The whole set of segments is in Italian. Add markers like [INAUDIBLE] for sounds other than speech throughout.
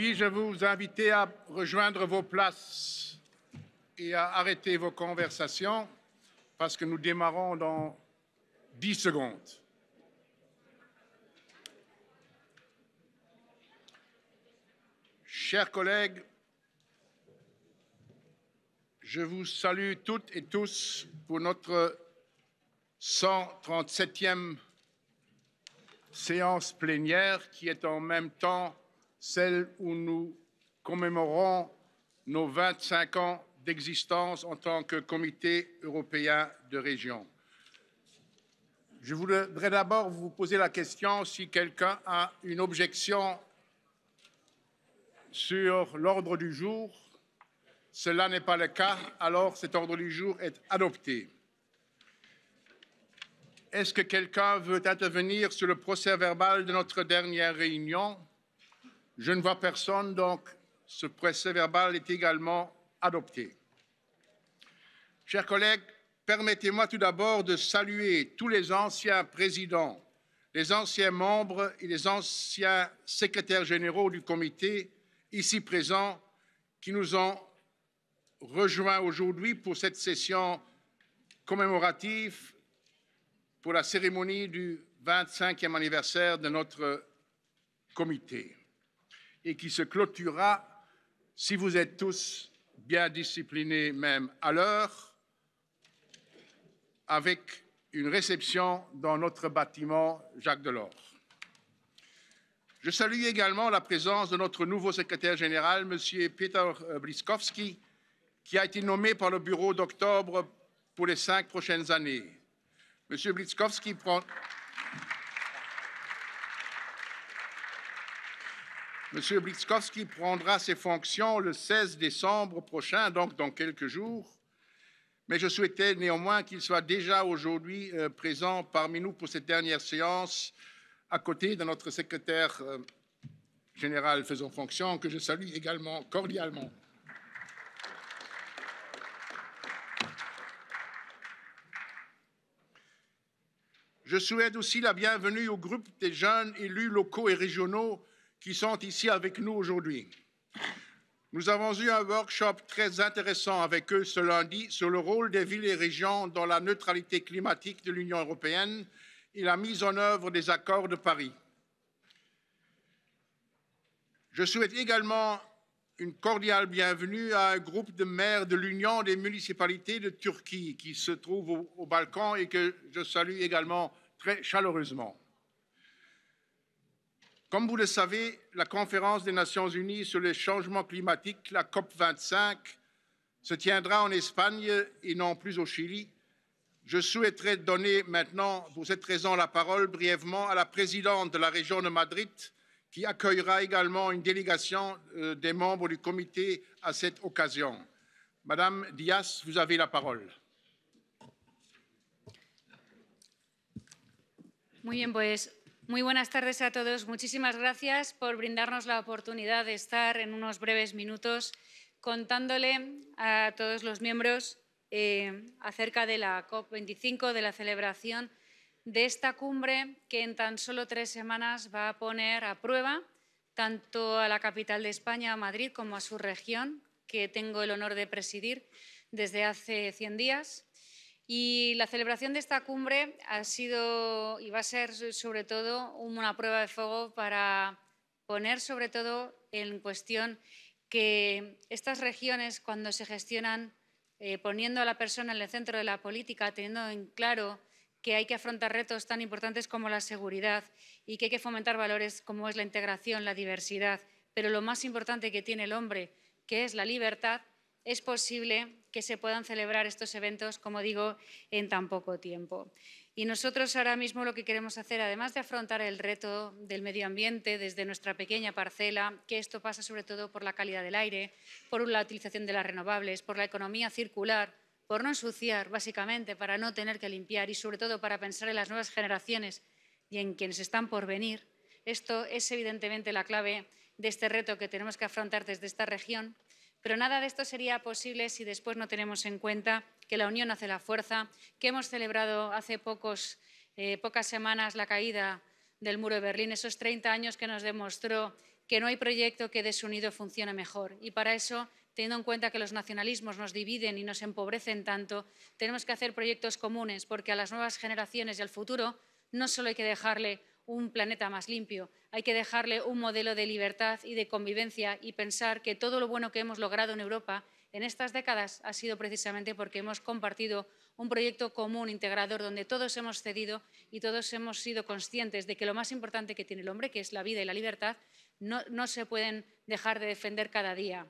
Puis-je vous invite à rejoindre vos places et à arrêter vos conversations parce que nous démarrons dans 10 secondes. Chers collègues, je vous salue toutes et tous pour notre 137e séance plénière qui est en même temps celle où nous commémorons nos 25 ans d'existence en tant que Comité européen de région. Je voudrais d'abord vous poser la question si quelqu'un a une objection sur l'ordre du jour. Cela n'est pas le cas, alors cet ordre du jour est adopté. Est-ce que quelqu'un veut intervenir sur le procès verbal de notre dernière réunion? Je ne vois personne, donc ce procès-verbal est également adopté. Chers collègues, permettez-moi tout d'abord de saluer tous les anciens présidents, les anciens membres et les anciens secrétaires généraux du comité ici présents qui nous ont rejoints aujourd'hui pour cette session commémorative pour la cérémonie du 25e anniversaire de notre comité et qui se clôturera, si vous êtes tous bien disciplinés même à l'heure, avec une réception dans notre bâtiment Jacques Delors. Je salue également la présence de notre nouveau secrétaire général, M. Peter euh, Bliskowski, qui a été nommé par le bureau d'octobre pour les cinq prochaines années. M. Bliskowski prend... M. Blitzkowski prendra ses fonctions le 16 décembre prochain, donc dans quelques jours. Mais je souhaitais néanmoins qu'il soit déjà aujourd'hui euh, présent parmi nous pour cette dernière séance, à côté de notre secrétaire euh, général faisant fonction, que je salue également cordialement. Je souhaite aussi la bienvenue au groupe des jeunes élus locaux et régionaux qui sont ici avec nous aujourd'hui. Nous avons eu un workshop très intéressant avec eux ce lundi sur le rôle des villes et régions dans la neutralité climatique de l'Union européenne et la mise en œuvre des accords de Paris. Je souhaite également une cordiale bienvenue à un groupe de maires de l'Union des municipalités de Turquie qui se trouve au, Balkan et que je salue également très chaleureusement. Comme vous le savez, la conférence des Nations unies sur le changement climatique, la COP25, se tiendra en Espagne et non plus au Chili. Je souhaiterais donner maintenant, pour cette raison, la parole brièvement à la présidente de la région de Madrid, qui accueillera également une délégation euh, des membres du comité à cette occasion. Madame Diaz, vous avez la parole. Muy bien, Muy buenas tardes a todos. Muchísimas gracias por brindarnos la oportunidad de estar en unos breves minutos contándole a todos los miembros eh, acerca de la COP25, de la celebración de esta cumbre que en tan solo tres semanas va a poner a prueba tanto a la capital de España, a Madrid, como a su región, que tengo el honor de presidir desde hace 100 días. Y la celebración de esta cumbre ha sido y va a ser sobre todo una prueba de fuego para poner sobre todo en cuestión que estas regiones cuando se gestionan eh, poniendo a la persona en el centro de la política, teniendo en claro que hay que afrontar retos tan importantes como la seguridad y que hay que fomentar valores como es la integración, la diversidad, pero lo más importante que tiene el hombre, que es la libertad, es posible que se puedan celebrar estos eventos, como digo, en tan poco tiempo. Y nosotros ahora mismo lo que queremos hacer, además de afrontar el reto del medio ambiente desde nuestra pequeña parcela, que esto pasa sobre todo por la calidad del aire, por la utilización de las renovables, por la economía circular, por no ensuciar, básicamente, para no tener que limpiar y sobre todo para pensar en las nuevas generaciones y en quienes están por venir. Esto es evidentemente la clave de este reto que tenemos que afrontar desde esta región pero nada de esto sería posible si después no tenemos en cuenta que la unión hace la fuerza, que hemos celebrado hace eh, pocas semanas la caída del muro de Berlín, esos 30 años que nos demostró que no hay proyecto que desunido funcione mejor. Y para eso, teniendo en cuenta que los nacionalismos nos dividen y nos empobrecen tanto, tenemos que hacer proyectos comunes, porque a las nuevas generaciones y al futuro no solo hay que dejarle un planeta más limpio. Hay que dejarle un modelo de libertad y de convivencia y pensar que todo lo bueno que hemos logrado en Europa en estas décadas ha sido precisamente porque hemos compartido un proyecto común integrador donde todos hemos cedido y todos hemos sido conscientes de que lo más importante que tiene el hombre, que es la vida y la libertad, no, no se pueden dejar de defender cada día.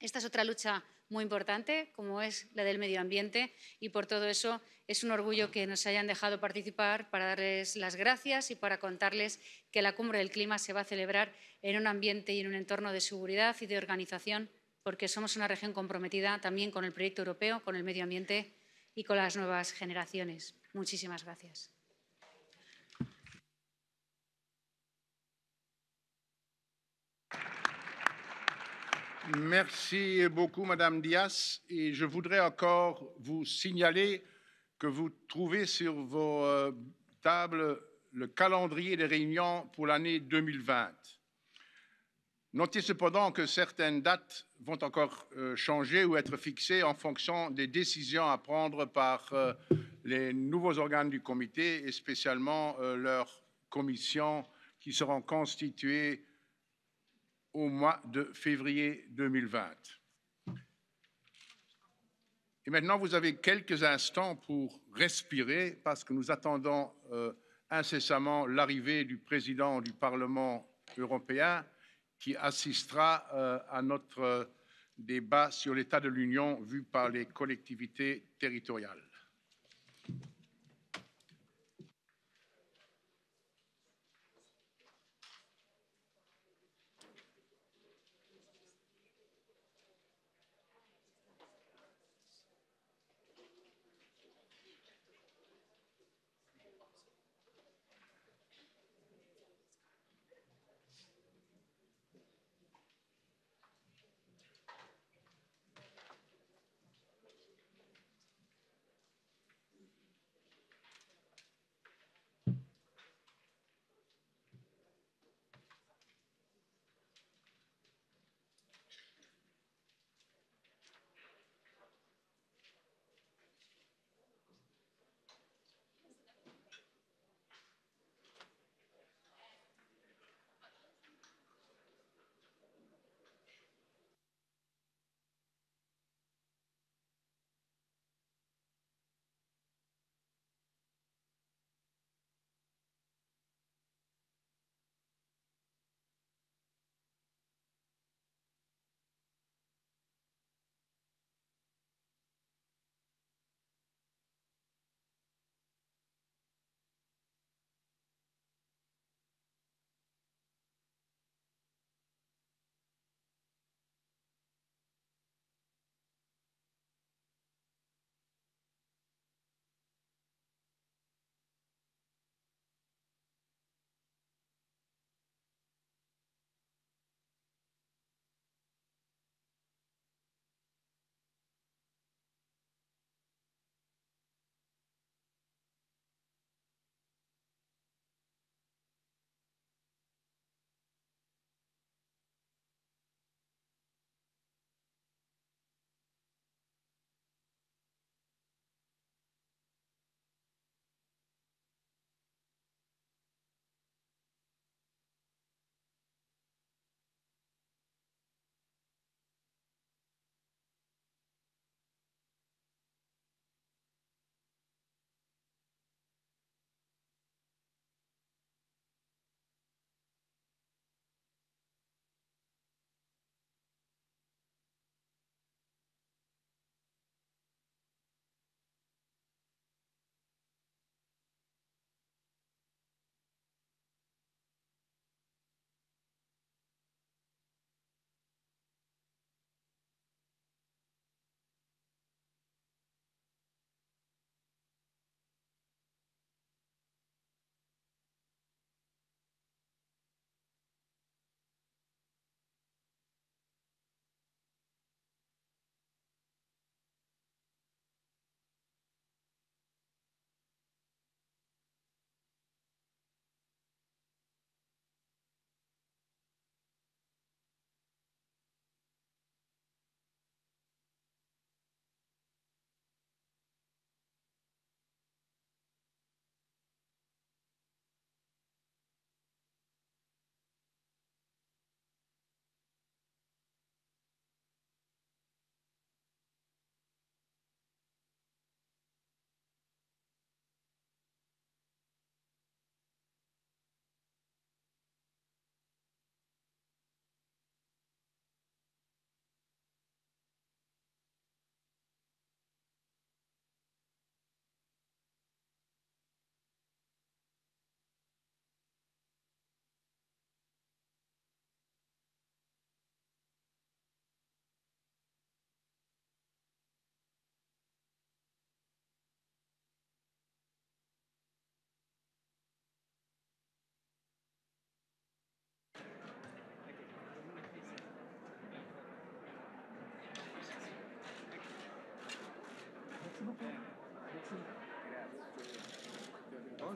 Esta es otra lucha muy importante, como es la del medio ambiente, y por todo eso es un orgullo que nos hayan dejado participar para darles las gracias y para contarles que la cumbre del clima se va a celebrar en un ambiente y en un entorno de seguridad y de organización, porque somos una región comprometida también con el proyecto europeo, con el medio ambiente y con las nuevas generaciones. Muchísimas gracias. Merci beaucoup, Madame Diaz. Et je voudrais encore vous signaler que vous trouvez sur vos euh, tables le calendrier des réunions pour l'année 2020. Notez cependant que certaines dates vont encore euh, changer ou être fixées en fonction des décisions à prendre par euh, les nouveaux organes du comité et spécialement leurs commissions qui seront constituées au mois de février 2020. Et maintenant, vous avez quelques instants pour respirer parce que nous attendons euh, incessamment l'arrivée du président du Parlement européen qui assistera euh, à notre euh, débat sur l'état de l'Union vu par les collectivités territoriales.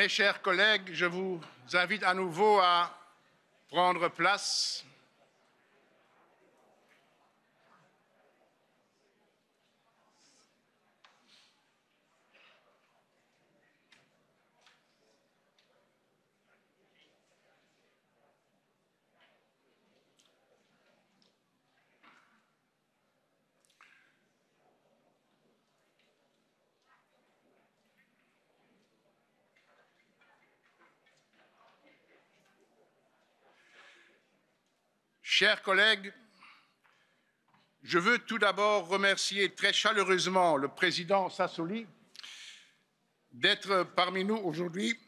Mes chers collègues, je vous invite à nouveau à prendre place. Chers collègues, je veux tout d'abord remercier très chaleureusement le président Sassoli d'être parmi nous aujourd'hui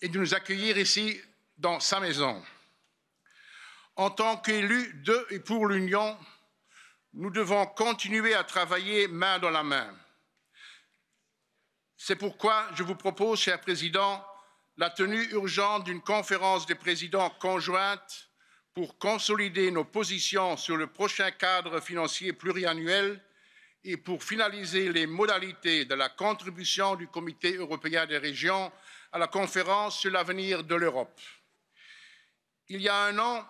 et de nous accueillir ici dans sa maison. En tant qu'élus de et pour l'Union, nous devons continuer à travailler main dans la main. C'est pourquoi je vous propose, cher Président, la tenue urgente d'une conférence des présidents conjointe pour consolider nos positions sur le prochain cadre financier pluriannuel et pour finaliser les modalités de la contribution du Comité européen des régions à la conférence sur l'avenir de l'Europe. Il y a un an,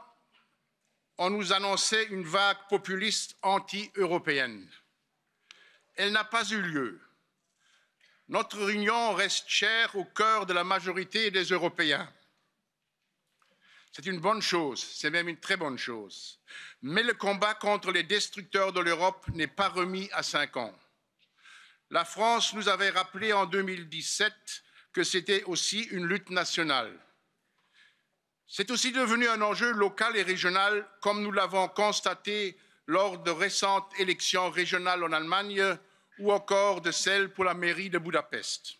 on nous annonçait une vague populiste anti-européenne. Elle n'a pas eu lieu. Notre union reste chère au cœur de la majorité des Européens. C'est une bonne chose, c'est même une très bonne chose. Mais le combat contre les destructeurs de l'Europe n'est pas remis à cinq ans. La France nous avait rappelé en 2017 que c'était aussi une lutte nationale. C'est aussi devenu un enjeu local et régional, comme nous l'avons constaté lors de récentes élections régionales en Allemagne ou encore de celles pour la mairie de Budapest.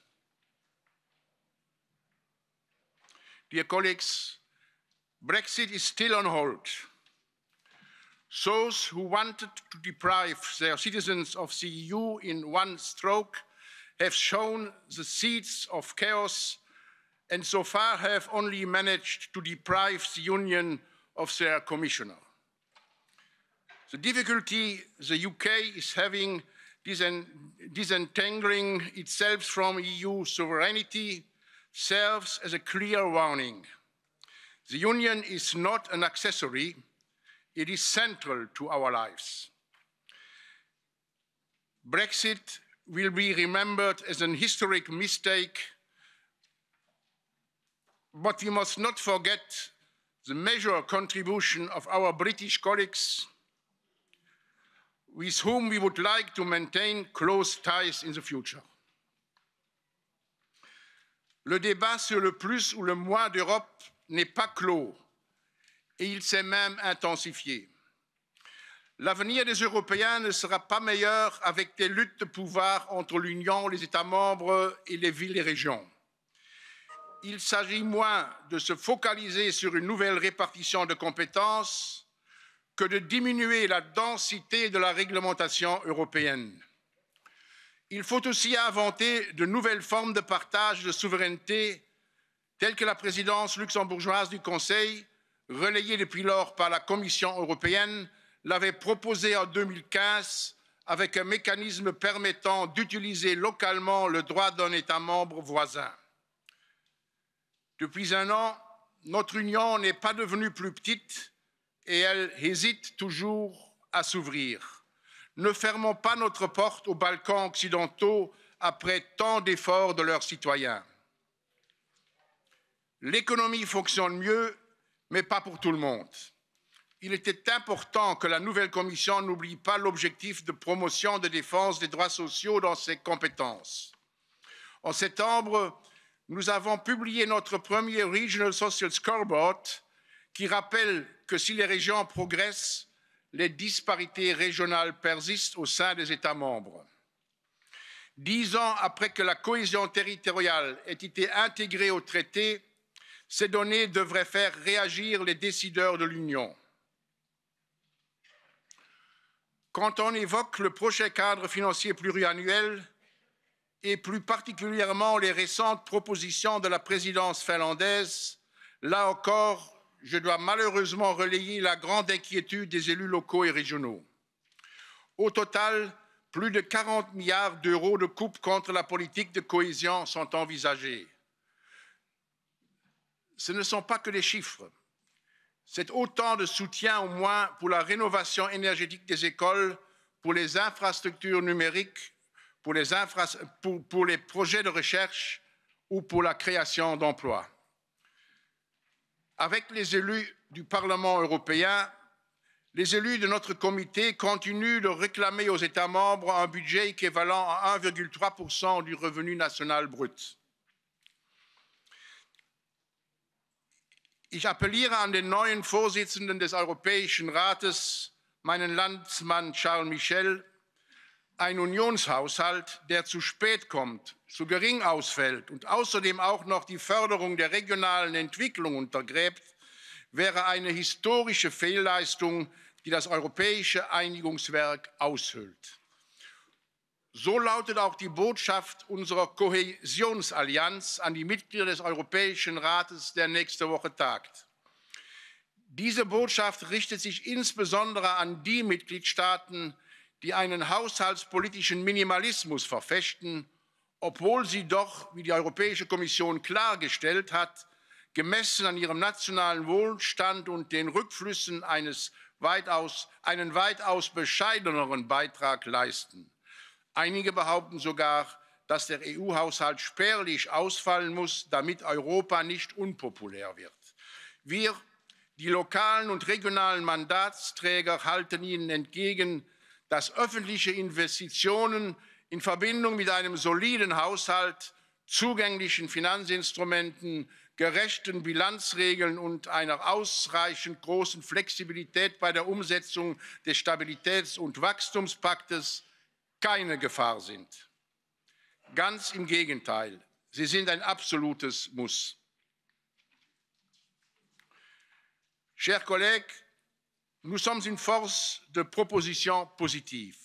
Dear collègues, Brexit is still on hold. Those who wanted to deprive their citizens of the EU in one stroke have shown the seeds of chaos and so far have only managed to deprive the Union of their commissioner. The difficulty the UK is having disentangling itself from EU sovereignty serves as a clear warning. The union is not an accessory, it is central to our lives. Brexit will be remembered as an historic mistake, but we must not forget the major contribution of our British colleagues with whom we would like to maintain close ties in the future. Le débat sur le plus ou le moins d'Europe n'est pas clos et il s'est même intensifié. L'avenir des Européens ne sera pas meilleur avec des luttes de pouvoir entre l'Union, les États membres et les villes et régions. Il s'agit moins de se focaliser sur une nouvelle répartition de compétences que de diminuer la densité de la réglementation européenne. Il faut aussi inventer de nouvelles formes de partage de souveraineté telle que la présidence luxembourgeoise du Conseil, relayée depuis lors par la Commission européenne, l'avait proposée en 2015 avec un mécanisme permettant d'utiliser localement le droit d'un État membre voisin. Depuis un an, notre Union n'est pas devenue plus petite et elle hésite toujours à s'ouvrir. Ne fermons pas notre porte aux Balkans occidentaux après tant d'efforts de leurs citoyens. L'économie fonctionne mieux, mais pas pour tout le monde. Il était important que la nouvelle Commission n'oublie pas l'objectif de promotion de défense des droits sociaux dans ses compétences. En septembre, nous avons publié notre premier Regional Social Scoreboard qui rappelle que si les régions progressent, les disparités régionales persistent au sein des États membres. Dix ans après que la cohésion territoriale ait été intégrée au traité, ces données devraient faire réagir les décideurs de l'Union. Quand on évoque le prochain cadre financier pluriannuel et plus particulièrement les récentes propositions de la présidence finlandaise, là encore, je dois malheureusement relayer la grande inquiétude des élus locaux et régionaux. Au total, plus de 40 milliards d'euros de coupes contre la politique de cohésion sont envisagées ce ne sont pas que des chiffres. C'est autant de soutien au moins pour la rénovation énergétique des écoles, pour les infrastructures numériques, pour les, les projets de recherche ou pour la création d'emplois. Avec les élus du Parlement européen, les élus de notre comité continuent de réclamer aux États membres un budget équivalent à 1,3 du revenu national brut. Ich appelliere an den neuen Vorsitzenden des Europäischen Rates, meinen Landsmann Charles Michel, ein Unionshaushalt, der zu spät kommt, zu gering ausfällt und außerdem auch noch die Förderung der regionalen Entwicklung untergräbt, wäre eine historische Fehlleistung, die das europäische Einigungswerk aushöhlt. So lautet auch die Botschaft unserer Kohäsionsallianz an die Mitglieder des Europäischen Rates, der nächste Woche tagt. Diese Botschaft richtet sich insbesondere an die Mitgliedstaaten, die einen haushaltspolitischen Minimalismus verfechten, obwohl sie doch, wie die Europäische Kommission klargestellt hat, gemessen an ihrem nationalen Wohlstand und den Rückflüssen eines weitaus, einen weitaus bescheideneren Beitrag leisten. Einige behaupten sogar, dass der EU-Haushalt spärlich ausfallen muss, damit Europa nicht unpopulär wird. Wir, die lokalen und regionalen Mandatsträger, halten ihnen entgegen, dass öffentliche Investitionen in Verbindung mit einem soliden Haushalt, zugänglichen Finanzinstrumenten, gerechten Bilanzregeln und einer ausreichend großen Flexibilität bei der Umsetzung des Stabilitäts- und Wachstumspaktes Ganz im Gegenteil, sie sind ein absolutes Muss. Chers collègues, nous sommes une force de propositions positives.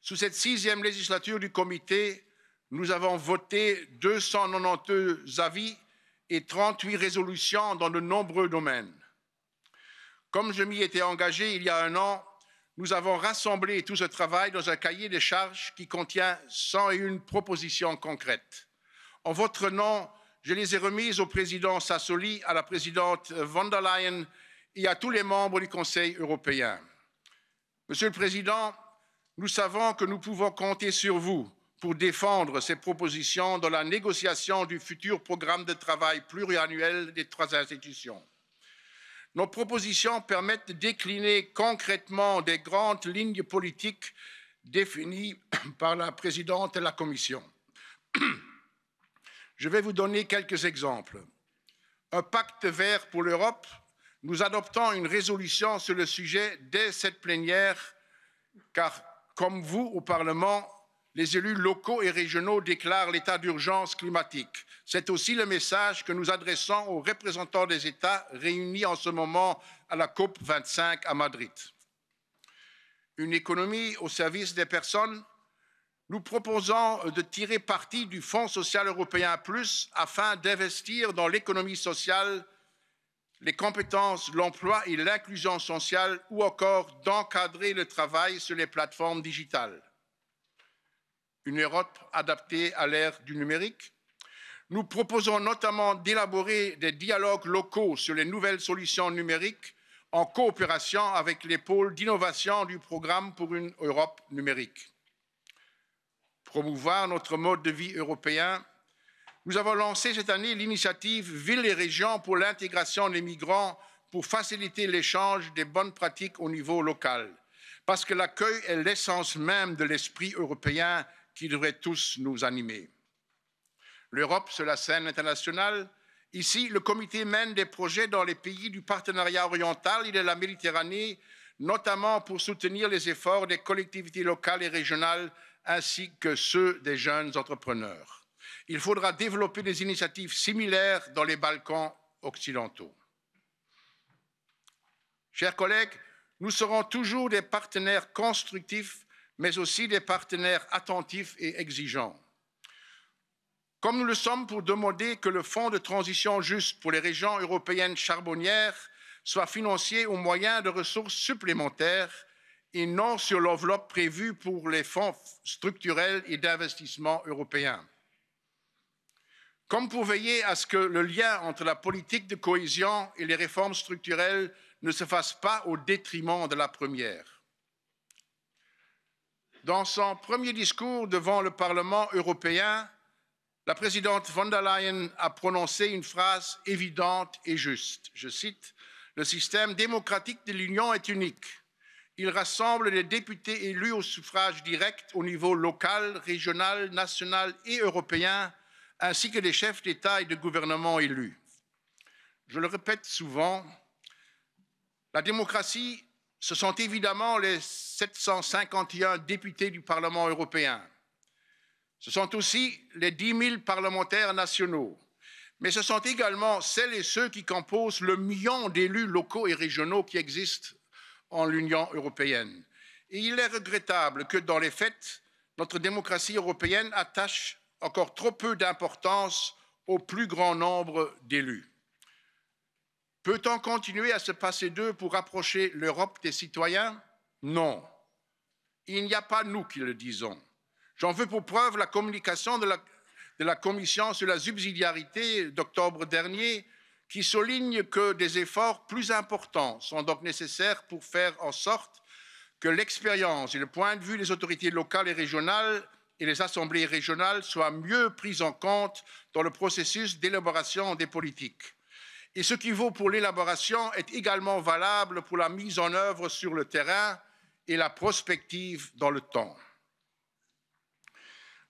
Sous cette sixième législature du comité, nous avons voté 292 avis et 38 résolutions dans de nombreux domaines. Comme je m'y étais engagé il y a un an, nous avons rassemblé tout ce travail dans un cahier des charges qui contient 101 propositions concrètes. En votre nom, je les ai remises au président Sassoli, à la présidente von der Leyen et à tous les membres du Conseil européen. Monsieur le Président, nous savons que nous pouvons compter sur vous pour défendre ces propositions dans la négociation du futur programme de travail pluriannuel des trois institutions. Nos propositions permettent de décliner concrètement des grandes lignes politiques définies [CLEARS THROAT] par la présidente et la Commission. [CLEARS THROAT] Je vais vous donner quelques exemples. Un pacte vert pour l'Europe, nous adoptons une résolution sur le sujet dès cette plénière, car comme vous au Parlement, les élus locaux et régionaux déclarent l'état d'urgence climatique. C'est aussi le message que nous adressons aux représentants des États réunis en ce moment à la COP 25 à Madrid. Une économie au service des personnes, nous proposons de tirer parti du Fonds social européen plus afin d'investir dans l'économie sociale, les compétences, l'emploi et l'inclusion sociale ou encore d'encadrer le travail sur les plateformes digitales une Europe adaptée à l'ère du numérique. Nous proposons notamment d'élaborer des dialogues locaux sur les nouvelles solutions numériques en coopération avec les pôles d'innovation du programme pour une Europe numérique. Promouvoir notre mode de vie européen, nous avons lancé cette année l'initiative Ville et régions pour l'intégration des migrants pour faciliter l'échange des bonnes pratiques au niveau local, parce que l'accueil est l'essence même de l'esprit européen qui devraient tous nous animer. L'Europe, sur la scène internationale. Ici, le comité mène des projets dans les pays du partenariat oriental et de la Méditerranée, notamment pour soutenir les efforts des collectivités locales et régionales ainsi que ceux des jeunes entrepreneurs. Il faudra développer des initiatives similaires dans les Balkans occidentaux. Chers collègues, nous serons toujours des partenaires constructifs mais aussi des partenaires attentifs et exigeants. Comme nous le sommes pour demander que le Fonds de transition juste pour les régions européennes charbonnières soit financé au moyen de ressources supplémentaires et non sur l'enveloppe prévue pour les fonds structurels et d'investissement européens. Comme pour veiller à ce que le lien entre la politique de cohésion et les réformes structurelles ne se fasse pas au détriment de la première. Dans son premier discours devant le Parlement européen, la présidente von der Leyen a prononcé une phrase évidente et juste. Je cite Le système démocratique de l'Union est unique. Il rassemble les députés élus au suffrage direct au niveau local, régional, national et européen, ainsi que les chefs d'État et de gouvernement élus. Je le répète souvent, la démocratie ce sont évidemment les 751 députés du Parlement européen. Ce sont aussi les 10 000 parlementaires nationaux. Mais ce sont également celles et ceux qui composent le million d'élus locaux et régionaux qui existent en l'Union européenne. Et il est regrettable que, dans les faits, notre démocratie européenne attache encore trop peu d'importance au plus grand nombre d'élus. Peut-on continuer à se passer d'eux pour rapprocher l'Europe des citoyens Non. Il n'y a pas nous qui le disons. J'en veux pour preuve la communication de la, Commission sur la subsidiarité d'octobre dernier, qui souligne que des efforts plus importants sont donc nécessaires pour faire en sorte que l'expérience et le point de vue des autorités locales et régionales et les assemblées régionales soient mieux prises en compte dans le processus d'élaboration des politiques. Et ce qui vaut pour l'élaboration est également valable pour la mise en œuvre sur le terrain et la prospective dans le temps.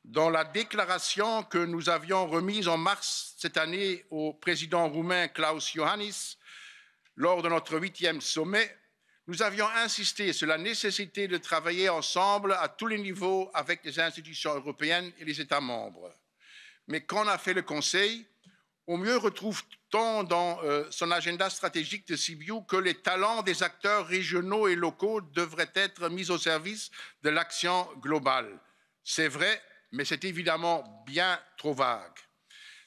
Dans la déclaration que nous avions remise en mars cette année au président roumain Klaus johannis lors de notre huitième sommet, nous avions insisté sur la nécessité de travailler ensemble à tous les niveaux avec les institutions européennes et les États membres. Mais qu'en a fait le Conseil au mieux retrouve t dans euh, son agenda stratégique de Sibiu que les talents des acteurs régionaux et locaux devraient être mis au service de l'action globale. C'est vrai, mais c'est évidemment bien trop vague.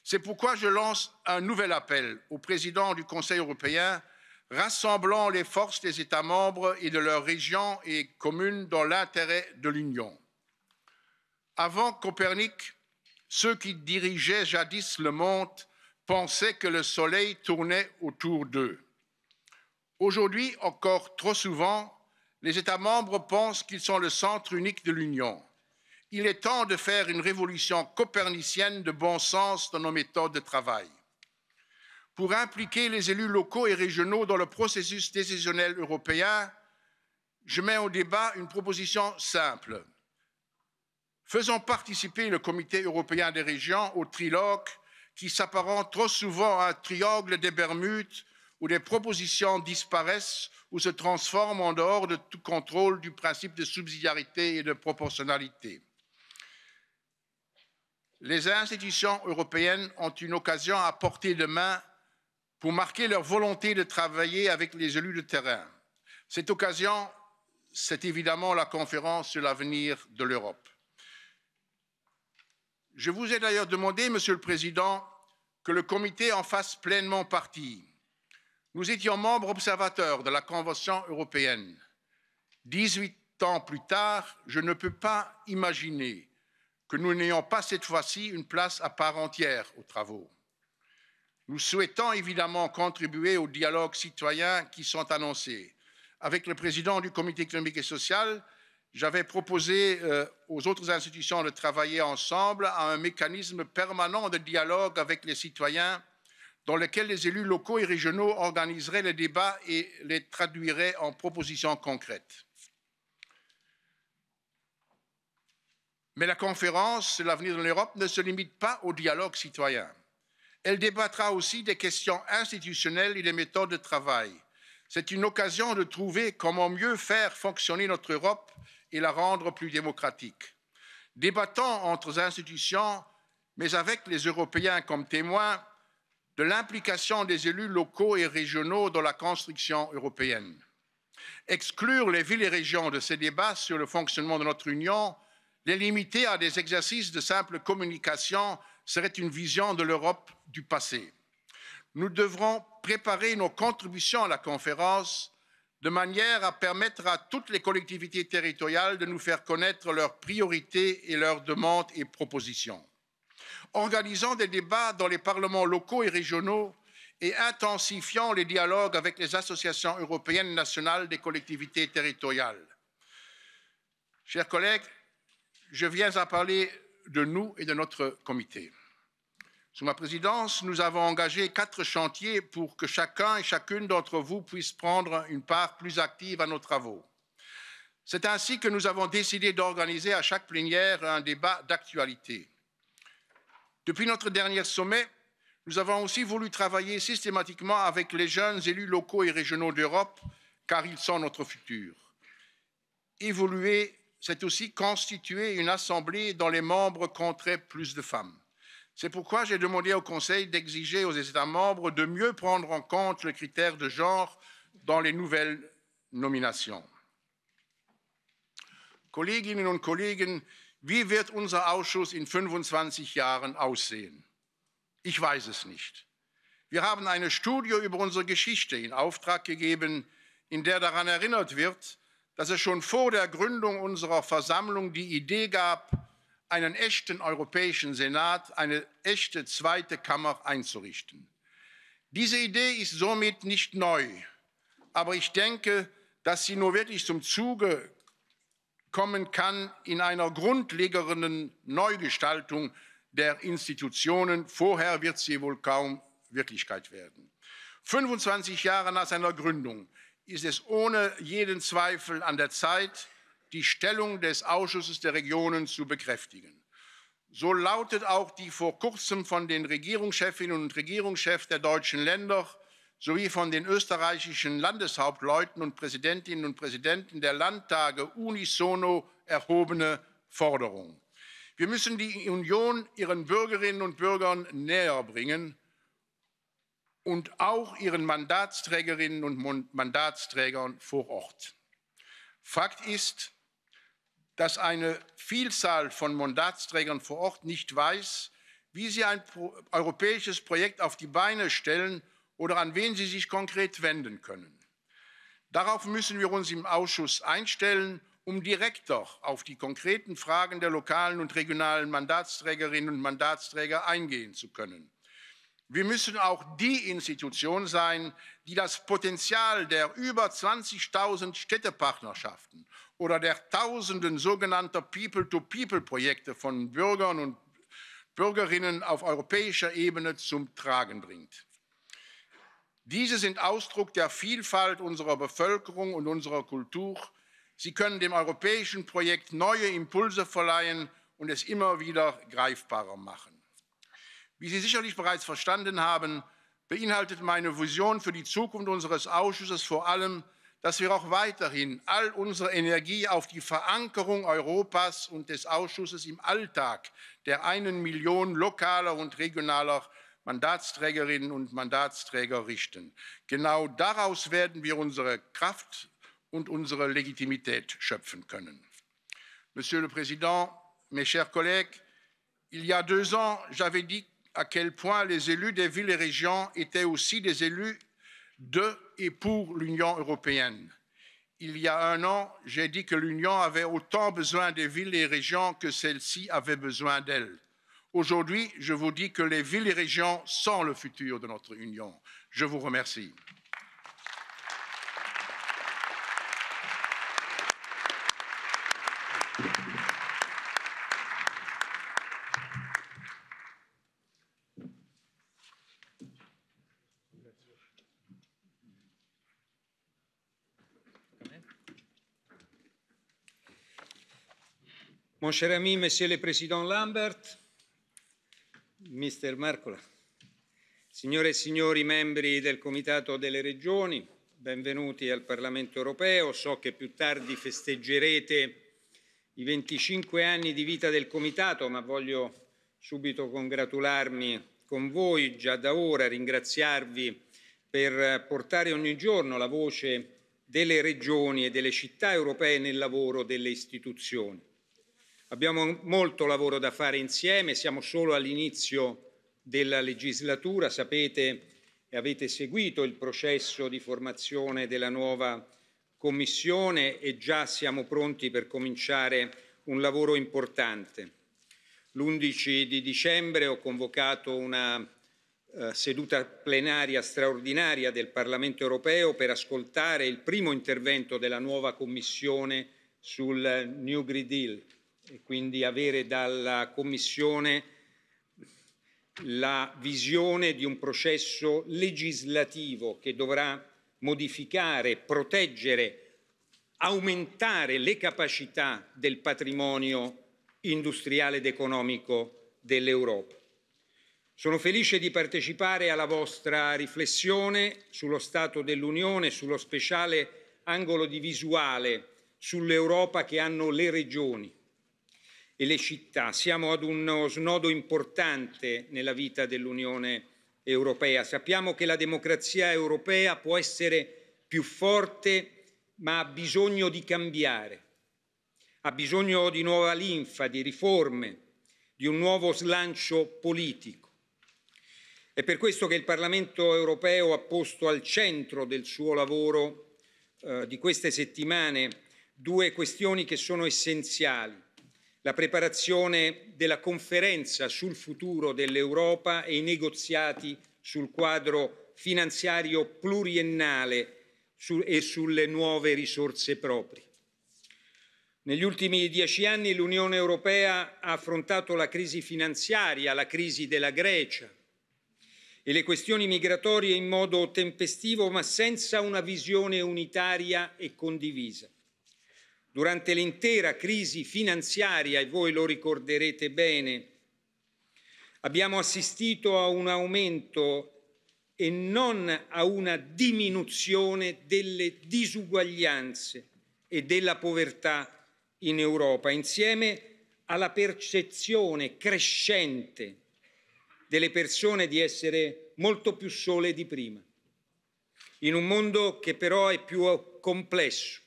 C'est pourquoi je lance un nouvel appel au président du Conseil européen rassemblant les forces des États membres et de leurs régions et communes dans l'intérêt de l'Union. Avant Copernic, ceux qui dirigeaient jadis le monde pensaient que le soleil tournait autour d'eux. Aujourd'hui, encore trop souvent, les États membres pensent qu'ils sont le centre unique de l'Union. Il est temps de faire une révolution copernicienne de bon sens dans nos méthodes de travail. Pour impliquer les élus locaux et régionaux dans le processus décisionnel européen, je mets au débat une proposition simple. Faisons participer le Comité européen des régions au trilogue qui s'apparente trop souvent à un triangle des Bermudes où les propositions disparaissent ou se transforment en dehors de tout contrôle du principe de subsidiarité et de proportionnalité. Les institutions européennes ont une occasion à portée de main pour marquer leur volonté de travailler avec les élus de terrain. Cette occasion, c'est évidemment la conférence sur l'avenir de l'Europe. Je vous ai d'ailleurs demandé, Monsieur le Président, que le comité en fasse pleinement partie. Nous étions membres observateurs de la Convention européenne. 18 ans plus tard, je ne peux pas imaginer que nous n'ayons pas cette fois-ci une place à part entière aux travaux. Nous souhaitons évidemment contribuer aux dialogues citoyens qui sont annoncés avec le président du Comité économique et social j'avais proposé euh, aux autres institutions de travailler ensemble à un mécanisme permanent de dialogue avec les citoyens dans lequel les élus locaux et régionaux organiseraient les débats et les traduiraient en propositions concrètes. Mais la conférence l'avenir de l'Europe ne se limite pas au dialogue citoyen. Elle débattra aussi des questions institutionnelles et des méthodes de travail. C'est une occasion de trouver comment mieux faire fonctionner notre Europe et la rendre plus démocratique. débattant entre institutions, mais avec les Européens comme témoins, de l'implication des élus locaux et régionaux dans la construction européenne. Exclure les villes et régions de ces débats sur le fonctionnement de notre Union, les limiter à des exercices de simple communication, serait une vision de l'Europe du passé. Nous devrons préparer nos contributions à la conférence de manière à permettre à toutes les collectivités territoriales de nous faire connaître leurs priorités et leurs demandes et propositions. Organisant des débats dans les parlements locaux et régionaux et intensifiant les dialogues avec les associations européennes nationales des collectivités territoriales. Chers collègues, je viens à parler de nous et de notre comité. Sous ma présidence, nous avons engagé quatre chantiers pour que chacun et chacune d'entre vous puisse prendre une part plus active à nos travaux. C'est ainsi que nous avons décidé d'organiser à chaque plénière un débat d'actualité. Depuis notre dernier sommet, nous avons aussi voulu travailler systématiquement avec les jeunes élus locaux et régionaux d'Europe, car ils sont notre futur. Évoluer, c'est aussi constituer une assemblée dont les membres compteraient plus de femmes. C'est pourquoi j'ai demandé au Conseil d'exiger aux États membres de mieux prendre en compte le critère de genre dans les nouvelles Nominations. Kolleginnen und Kollegen, wie wird unser Ausschuss in 25 Jahren aussehen? Ich weiß es nicht. Wir haben eine Studie über unsere Geschichte in Auftrag gegeben, in der daran erinnert wird, dass es schon vor der Gründung unserer Versammlung die Idee gab, einen echten Europäischen Senat, eine echte zweite Kammer einzurichten. Diese Idee ist somit nicht neu, aber ich denke, dass sie nur wirklich zum Zuge kommen kann in einer grundlegenden Neugestaltung der Institutionen. Vorher wird sie wohl kaum Wirklichkeit werden. 25 Jahre nach seiner Gründung ist es ohne jeden Zweifel an der Zeit, die Stellung des Ausschusses der Regionen zu bekräftigen. So lautet auch die vor kurzem von den Regierungschefinnen und Regierungschefs der deutschen Länder sowie von den österreichischen Landeshauptleuten und Präsidentinnen und Präsidenten der Landtage unisono erhobene Forderung. Wir müssen die Union ihren Bürgerinnen und Bürgern näher bringen und auch ihren Mandatsträgerinnen und Mandatsträgern vor Ort. Fakt ist, dass eine Vielzahl von Mandatsträgern vor Ort nicht weiß, wie sie ein europäisches Projekt auf die Beine stellen oder an wen sie sich konkret wenden können. Darauf müssen wir uns im Ausschuss einstellen, um direkter auf die konkreten Fragen der lokalen und regionalen Mandatsträgerinnen und Mandatsträger eingehen zu können. Wir müssen auch die Institution sein, die das Potenzial der über 20.000 Städtepartnerschaften oder der tausenden sogenannter People-to-People-Projekte von Bürgern und Bürgerinnen auf europäischer Ebene zum Tragen bringt. Diese sind Ausdruck der Vielfalt unserer Bevölkerung und unserer Kultur. Sie können dem europäischen Projekt neue Impulse verleihen und es immer wieder greifbarer machen. Wie Sie sicherlich bereits verstanden haben, beinhaltet meine Vision für die Zukunft unseres Ausschusses vor allem dass wir auch weiterhin all unsere Energie auf die Verankerung Europas und des Ausschusses im Alltag der einen Million lokaler und regionaler Mandatsträgerinnen und Mandatsträger richten. Genau daraus werden wir unsere Kraft und unsere Legitimität schöpfen können. Monsieur le Président, mes chers collègues, il y a deux ans, j'avais dit à quel point les élus des villes et régions étaient aussi des élus de et pour l'Union européenne. Il y a un an, j'ai dit que l'Union avait autant besoin des villes et régions que celles-ci avaient besoin d'elle. Aujourd'hui, je vous dis que les villes et régions sont le futur de notre Union. Je vous remercie. Mon cher ami, Monsieur le Président Lambert, Mr. Marcola, signore e signori membri del Comitato delle Regioni, benvenuti al Parlamento europeo. So che più tardi festeggerete i 25 anni di vita del Comitato, ma voglio subito congratularmi con voi già da ora, ringraziarvi per portare ogni giorno la voce delle regioni e delle città europee nel lavoro delle istituzioni. Abbiamo molto lavoro da fare insieme, siamo solo all'inizio della legislatura, sapete e avete seguito il processo di formazione della nuova Commissione e già siamo pronti per cominciare un lavoro importante. L'11 di dicembre ho convocato una eh, seduta plenaria straordinaria del Parlamento europeo per ascoltare il primo intervento della nuova Commissione sul New Green Deal e quindi avere dalla Commissione la visione di un processo legislativo che dovrà modificare, proteggere, aumentare le capacità del patrimonio industriale ed economico dell'Europa. Sono felice di partecipare alla vostra riflessione sullo Stato dell'Unione, sullo speciale angolo di visuale sull'Europa che hanno le regioni e le città. Siamo ad uno snodo importante nella vita dell'Unione Europea. Sappiamo che la democrazia europea può essere più forte, ma ha bisogno di cambiare. Ha bisogno di nuova linfa, di riforme, di un nuovo slancio politico. È per questo che il Parlamento europeo ha posto al centro del suo lavoro eh, di queste settimane due questioni che sono essenziali la preparazione della conferenza sul futuro dell'Europa e i negoziati sul quadro finanziario pluriennale e sulle nuove risorse proprie. Negli ultimi dieci anni l'Unione Europea ha affrontato la crisi finanziaria, la crisi della Grecia e le questioni migratorie in modo tempestivo ma senza una visione unitaria e condivisa durante l'intera crisi finanziaria, e voi lo ricorderete bene, abbiamo assistito a un aumento e non a una diminuzione delle disuguaglianze e della povertà in Europa, insieme alla percezione crescente delle persone di essere molto più sole di prima, in un mondo che però è più complesso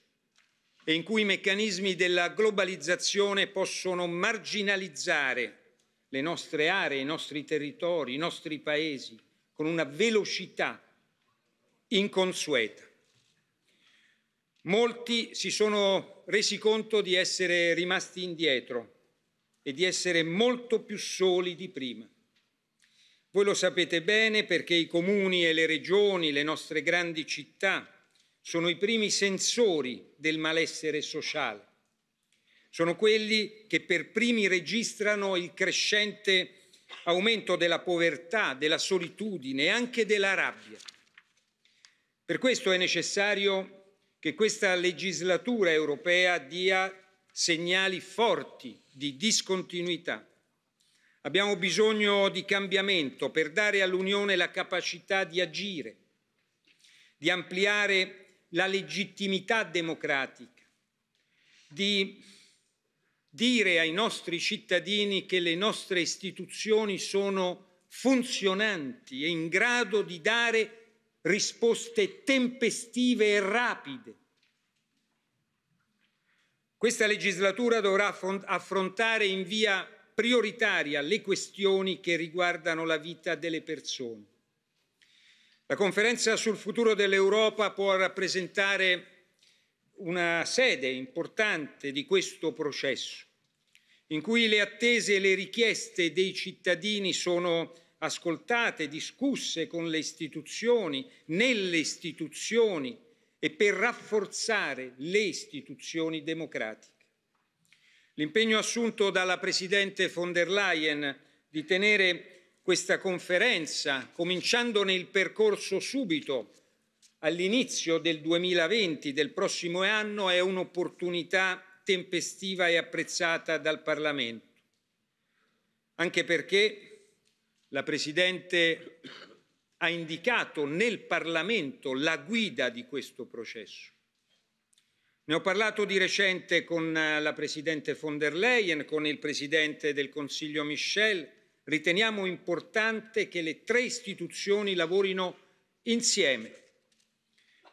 e in cui i meccanismi della globalizzazione possono marginalizzare le nostre aree, i nostri territori, i nostri paesi con una velocità inconsueta. Molti si sono resi conto di essere rimasti indietro e di essere molto più soli di prima. Voi lo sapete bene perché i comuni e le regioni, le nostre grandi città, sono i primi sensori del malessere sociale. Sono quelli che per primi registrano il crescente aumento della povertà, della solitudine e anche della rabbia. Per questo è necessario che questa legislatura europea dia segnali forti di discontinuità. Abbiamo bisogno di cambiamento per dare all'Unione la capacità di agire, di ampliare la legittimità democratica, di dire ai nostri cittadini che le nostre istituzioni sono funzionanti e in grado di dare risposte tempestive e rapide. Questa legislatura dovrà affrontare in via prioritaria le questioni che riguardano la vita delle persone la conferenza sul futuro dell'Europa può rappresentare una sede importante di questo processo, in cui le attese e le richieste dei cittadini sono ascoltate, discusse con le istituzioni, nelle istituzioni e per rafforzare le istituzioni democratiche. L'impegno assunto dalla Presidente von der Leyen di tenere questa conferenza, cominciandone il percorso subito all'inizio del 2020, del prossimo anno, è un'opportunità tempestiva e apprezzata dal Parlamento, anche perché la Presidente ha indicato nel Parlamento la guida di questo processo. Ne ho parlato di recente con la Presidente von der Leyen, con il Presidente del Consiglio Michel, riteniamo importante che le tre istituzioni lavorino insieme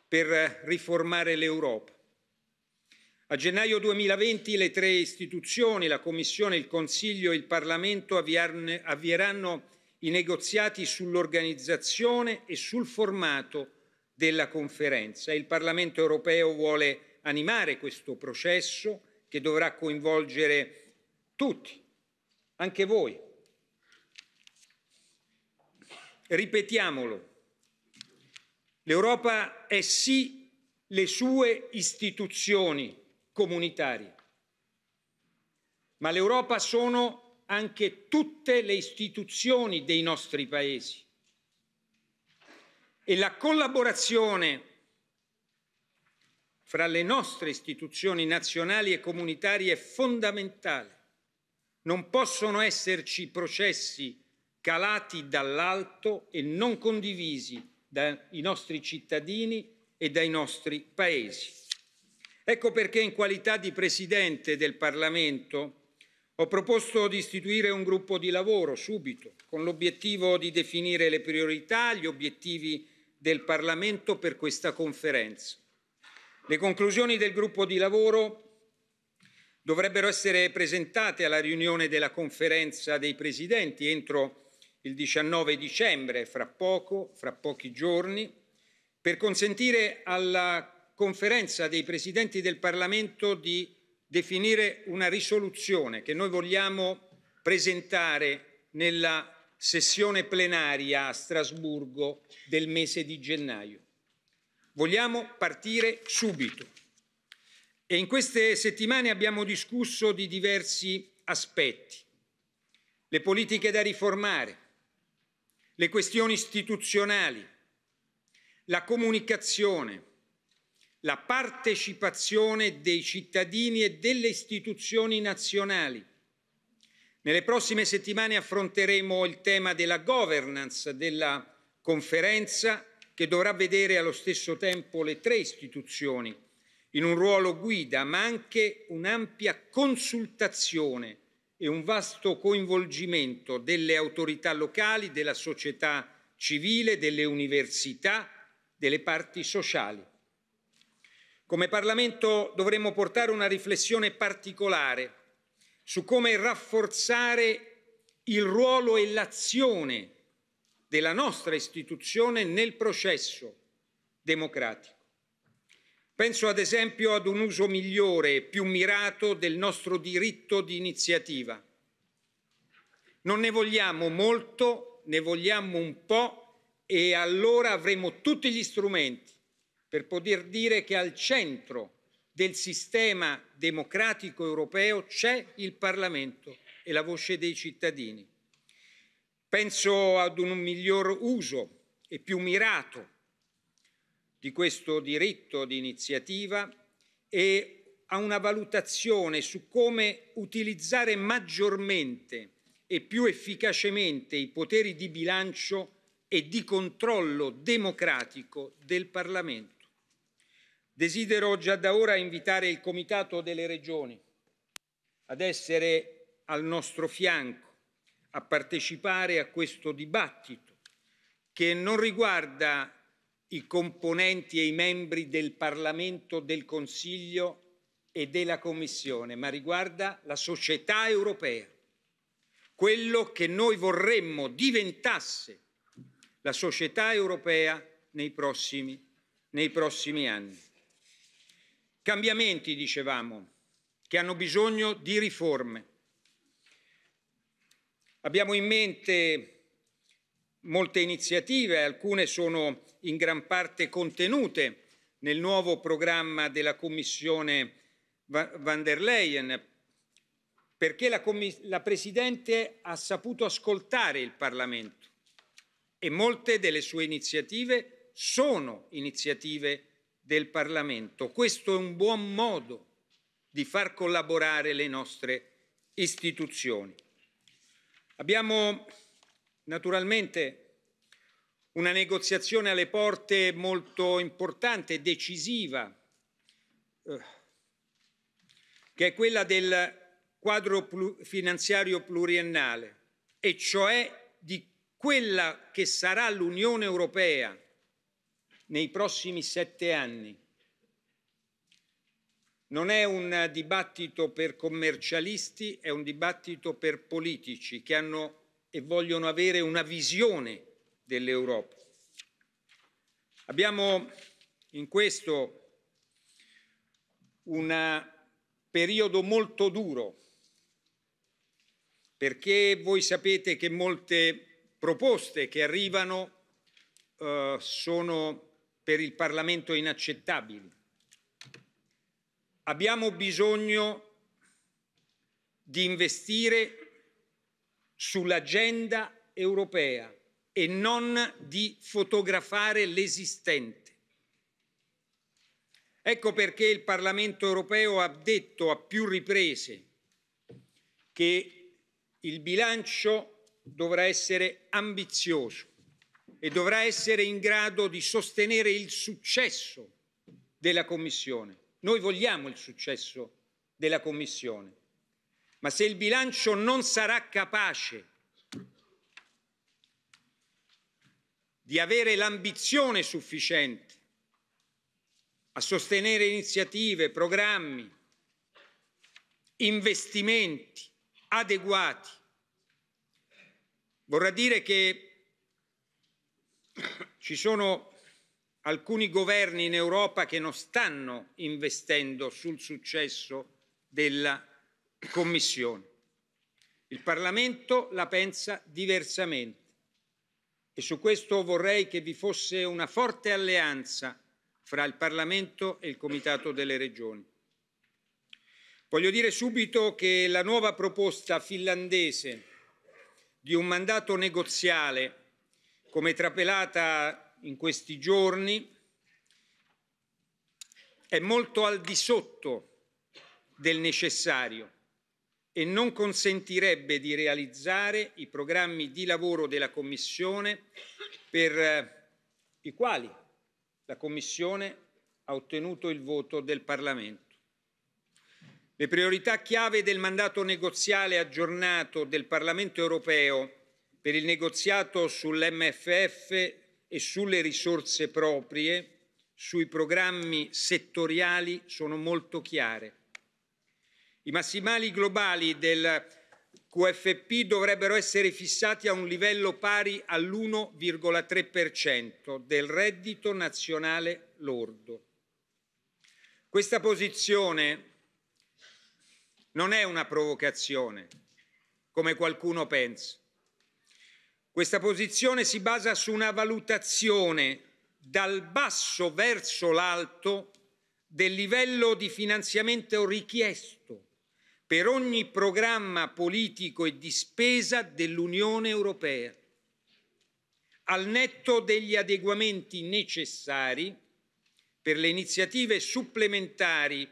per riformare l'Europa. A gennaio 2020 le tre istituzioni, la Commissione, il Consiglio e il Parlamento avvieranno i negoziati sull'organizzazione e sul formato della conferenza. Il Parlamento europeo vuole animare questo processo che dovrà coinvolgere tutti, anche voi, Ripetiamolo, l'Europa è sì le sue istituzioni comunitarie, ma l'Europa sono anche tutte le istituzioni dei nostri paesi e la collaborazione fra le nostre istituzioni nazionali e comunitarie è fondamentale. Non possono esserci processi calati dall'alto e non condivisi dai nostri cittadini e dai nostri paesi. Ecco perché in qualità di Presidente del Parlamento ho proposto di istituire un gruppo di lavoro subito, con l'obiettivo di definire le priorità, gli obiettivi del Parlamento per questa conferenza. Le conclusioni del gruppo di lavoro dovrebbero essere presentate alla riunione della conferenza dei presidenti entro il 19 dicembre, fra poco, fra pochi giorni, per consentire alla conferenza dei presidenti del Parlamento di definire una risoluzione che noi vogliamo presentare nella sessione plenaria a Strasburgo del mese di gennaio. Vogliamo partire subito e in queste settimane abbiamo discusso di diversi aspetti, le politiche da riformare, le questioni istituzionali, la comunicazione, la partecipazione dei cittadini e delle istituzioni nazionali. Nelle prossime settimane affronteremo il tema della governance della conferenza che dovrà vedere allo stesso tempo le tre istituzioni in un ruolo guida, ma anche un'ampia consultazione e un vasto coinvolgimento delle autorità locali, della società civile, delle università, delle parti sociali. Come Parlamento dovremmo portare una riflessione particolare su come rafforzare il ruolo e l'azione della nostra istituzione nel processo democratico. Penso ad esempio ad un uso migliore e più mirato del nostro diritto di iniziativa. Non ne vogliamo molto, ne vogliamo un po' e allora avremo tutti gli strumenti per poter dire che al centro del sistema democratico europeo c'è il Parlamento e la voce dei cittadini. Penso ad un miglior uso e più mirato di questo diritto di iniziativa e a una valutazione su come utilizzare maggiormente e più efficacemente i poteri di bilancio e di controllo democratico del Parlamento. Desidero già da ora invitare il Comitato delle Regioni ad essere al nostro fianco, a partecipare a questo dibattito che non riguarda i componenti e i membri del Parlamento, del Consiglio e della Commissione, ma riguarda la società europea, quello che noi vorremmo diventasse la società europea nei prossimi, nei prossimi anni. Cambiamenti, dicevamo, che hanno bisogno di riforme. Abbiamo in mente molte iniziative, alcune sono in gran parte contenute nel nuovo programma della Commissione van der Leyen, perché la, la Presidente ha saputo ascoltare il Parlamento e molte delle sue iniziative sono iniziative del Parlamento. Questo è un buon modo di far collaborare le nostre istituzioni. Abbiamo Naturalmente una negoziazione alle porte molto importante, e decisiva, eh, che è quella del quadro finanziario pluriennale, e cioè di quella che sarà l'Unione Europea nei prossimi sette anni. Non è un dibattito per commercialisti, è un dibattito per politici che hanno e vogliono avere una visione dell'Europa. Abbiamo in questo un periodo molto duro perché voi sapete che molte proposte che arrivano eh, sono per il Parlamento inaccettabili. Abbiamo bisogno di investire sull'agenda europea e non di fotografare l'esistente. Ecco perché il Parlamento europeo ha detto a più riprese che il bilancio dovrà essere ambizioso e dovrà essere in grado di sostenere il successo della Commissione. Noi vogliamo il successo della Commissione ma se il bilancio non sarà capace di avere l'ambizione sufficiente a sostenere iniziative, programmi, investimenti adeguati, vorrà dire che ci sono alcuni governi in Europa che non stanno investendo sul successo della Commissione. Il Parlamento la pensa diversamente e su questo vorrei che vi fosse una forte alleanza fra il Parlamento e il Comitato delle Regioni. Voglio dire subito che la nuova proposta finlandese di un mandato negoziale, come trapelata in questi giorni, è molto al di sotto del necessario e non consentirebbe di realizzare i programmi di lavoro della Commissione per eh, i quali la Commissione ha ottenuto il voto del Parlamento. Le priorità chiave del mandato negoziale aggiornato del Parlamento europeo per il negoziato sull'MFF e sulle risorse proprie, sui programmi settoriali, sono molto chiare i massimali globali del QFP dovrebbero essere fissati a un livello pari all'1,3% del reddito nazionale lordo. Questa posizione non è una provocazione, come qualcuno pensa. Questa posizione si basa su una valutazione dal basso verso l'alto del livello di finanziamento richiesto per ogni programma politico e di spesa dell'Unione Europea, al netto degli adeguamenti necessari per le iniziative supplementari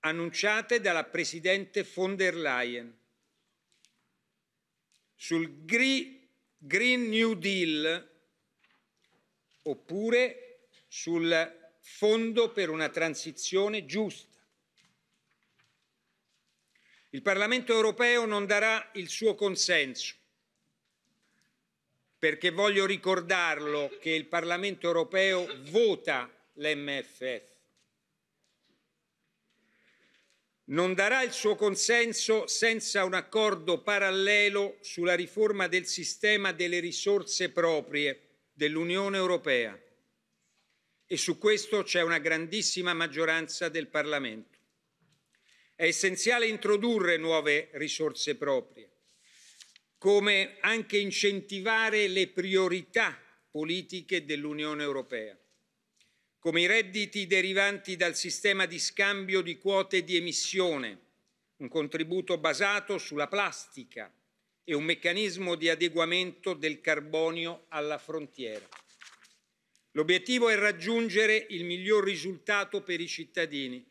annunciate dalla Presidente von der Leyen. Sul Green New Deal oppure sul Fondo per una transizione giusta il Parlamento europeo non darà il suo consenso perché voglio ricordarlo che il Parlamento europeo vota l'MFF. Non darà il suo consenso senza un accordo parallelo sulla riforma del sistema delle risorse proprie dell'Unione europea e su questo c'è una grandissima maggioranza del Parlamento. È essenziale introdurre nuove risorse proprie, come anche incentivare le priorità politiche dell'Unione Europea, come i redditi derivanti dal sistema di scambio di quote di emissione, un contributo basato sulla plastica e un meccanismo di adeguamento del carbonio alla frontiera. L'obiettivo è raggiungere il miglior risultato per i cittadini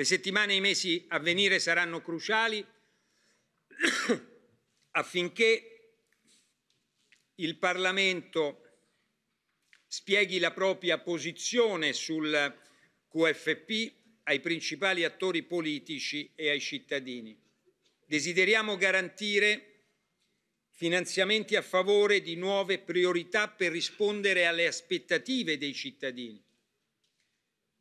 le settimane e i mesi a venire saranno cruciali [CLEARS THROAT] affinché il Parlamento spieghi la propria posizione sul QFP ai principali attori politici e ai cittadini. Desideriamo garantire finanziamenti a favore di nuove priorità per rispondere alle aspettative dei cittadini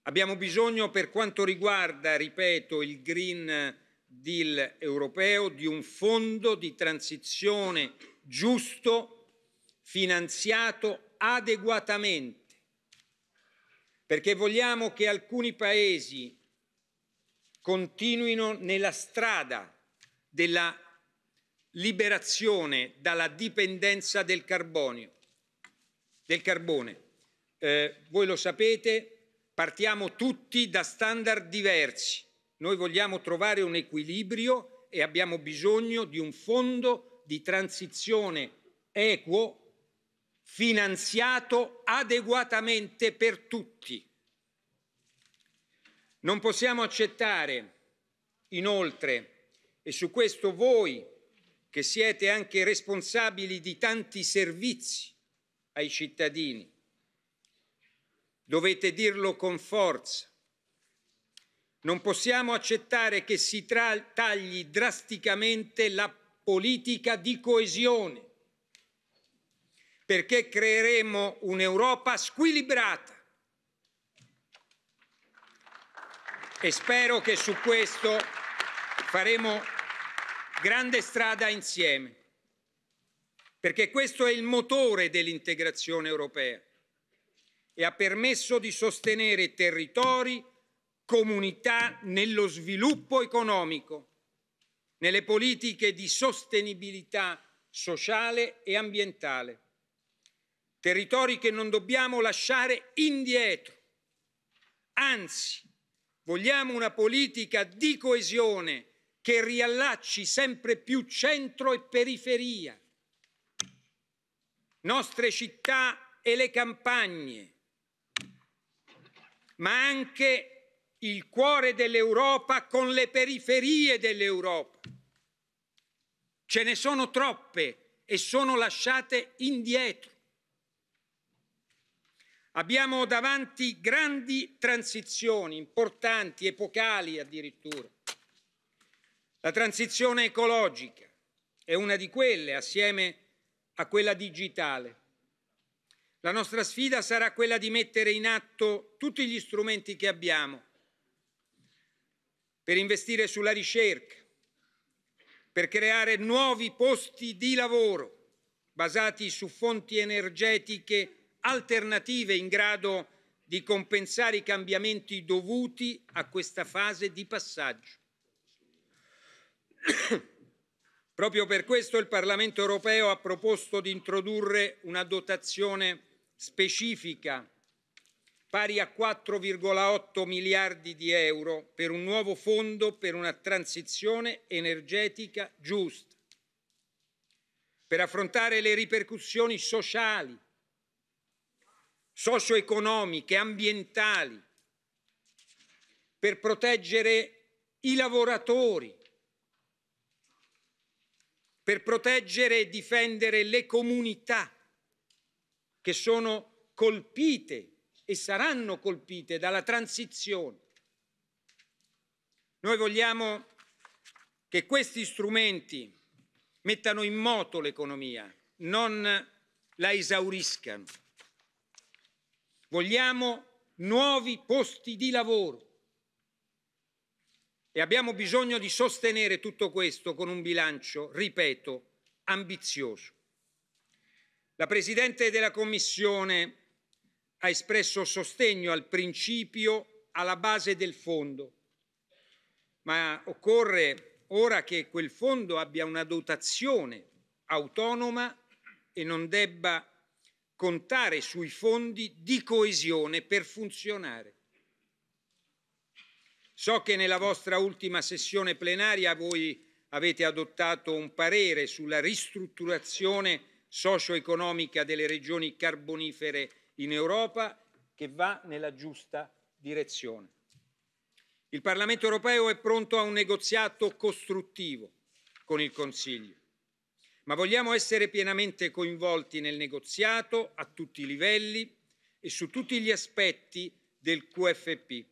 Abbiamo bisogno per quanto riguarda, ripeto, il Green Deal europeo di un fondo di transizione giusto, finanziato adeguatamente, perché vogliamo che alcuni paesi continuino nella strada della liberazione dalla dipendenza del, carbonio, del carbone. Eh, voi lo sapete, Partiamo tutti da standard diversi. Noi vogliamo trovare un equilibrio e abbiamo bisogno di un fondo di transizione equo finanziato adeguatamente per tutti. Non possiamo accettare inoltre, e su questo voi che siete anche responsabili di tanti servizi ai cittadini, Dovete dirlo con forza. Non possiamo accettare che si tagli drasticamente la politica di coesione, perché creeremo un'Europa squilibrata. E spero che su questo faremo grande strada insieme, perché questo è il motore dell'integrazione europea e ha permesso di sostenere territori, comunità nello sviluppo economico, nelle politiche di sostenibilità sociale e ambientale. Territori che non dobbiamo lasciare indietro. Anzi, vogliamo una politica di coesione che riallacci sempre più centro e periferia, nostre città e le campagne, ma anche il cuore dell'Europa con le periferie dell'Europa. Ce ne sono troppe e sono lasciate indietro. Abbiamo davanti grandi transizioni, importanti, epocali addirittura. La transizione ecologica è una di quelle, assieme a quella digitale. La nostra sfida sarà quella di mettere in atto tutti gli strumenti che abbiamo per investire sulla ricerca, per creare nuovi posti di lavoro basati su fonti energetiche alternative in grado di compensare i cambiamenti dovuti a questa fase di passaggio. Proprio per questo il Parlamento europeo ha proposto di introdurre una dotazione specifica pari a 4,8 miliardi di euro per un nuovo fondo per una transizione energetica giusta, per affrontare le ripercussioni sociali, socio-economiche, ambientali, per proteggere i lavoratori, per proteggere e difendere le comunità che sono colpite e saranno colpite dalla transizione. Noi vogliamo che questi strumenti mettano in moto l'economia, non la esauriscano. Vogliamo nuovi posti di lavoro e abbiamo bisogno di sostenere tutto questo con un bilancio, ripeto, ambizioso. La Presidente della Commissione ha espresso sostegno al principio alla base del fondo, ma occorre ora che quel fondo abbia una dotazione autonoma e non debba contare sui fondi di coesione per funzionare. So che nella vostra ultima sessione plenaria voi avete adottato un parere sulla ristrutturazione socio-economica delle regioni carbonifere in Europa che va nella giusta direzione. Il Parlamento europeo è pronto a un negoziato costruttivo con il Consiglio, ma vogliamo essere pienamente coinvolti nel negoziato a tutti i livelli e su tutti gli aspetti del QFP,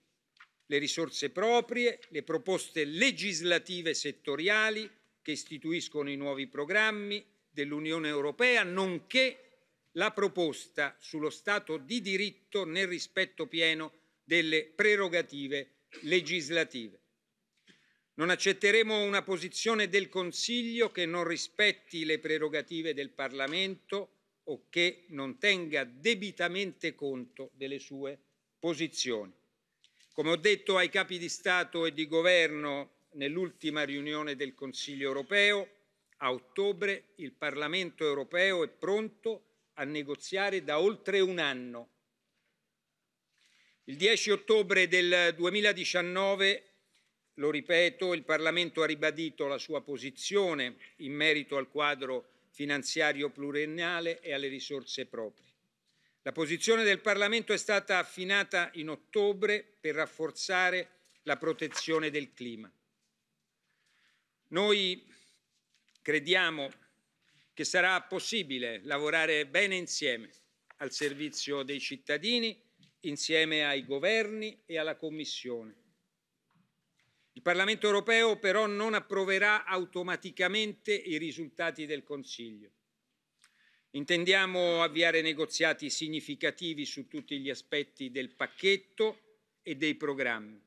le risorse proprie, le proposte legislative settoriali che istituiscono i nuovi programmi, dell'Unione Europea, nonché la proposta sullo Stato di diritto nel rispetto pieno delle prerogative legislative. Non accetteremo una posizione del Consiglio che non rispetti le prerogative del Parlamento o che non tenga debitamente conto delle sue posizioni. Come ho detto ai capi di Stato e di Governo nell'ultima riunione del Consiglio europeo, a ottobre il Parlamento europeo è pronto a negoziare da oltre un anno. Il 10 ottobre del 2019, lo ripeto, il Parlamento ha ribadito la sua posizione in merito al quadro finanziario pluriennale e alle risorse proprie. La posizione del Parlamento è stata affinata in ottobre per rafforzare la protezione del clima. Noi Crediamo che sarà possibile lavorare bene insieme al servizio dei cittadini, insieme ai governi e alla Commissione. Il Parlamento europeo però non approverà automaticamente i risultati del Consiglio. Intendiamo avviare negoziati significativi su tutti gli aspetti del pacchetto e dei programmi.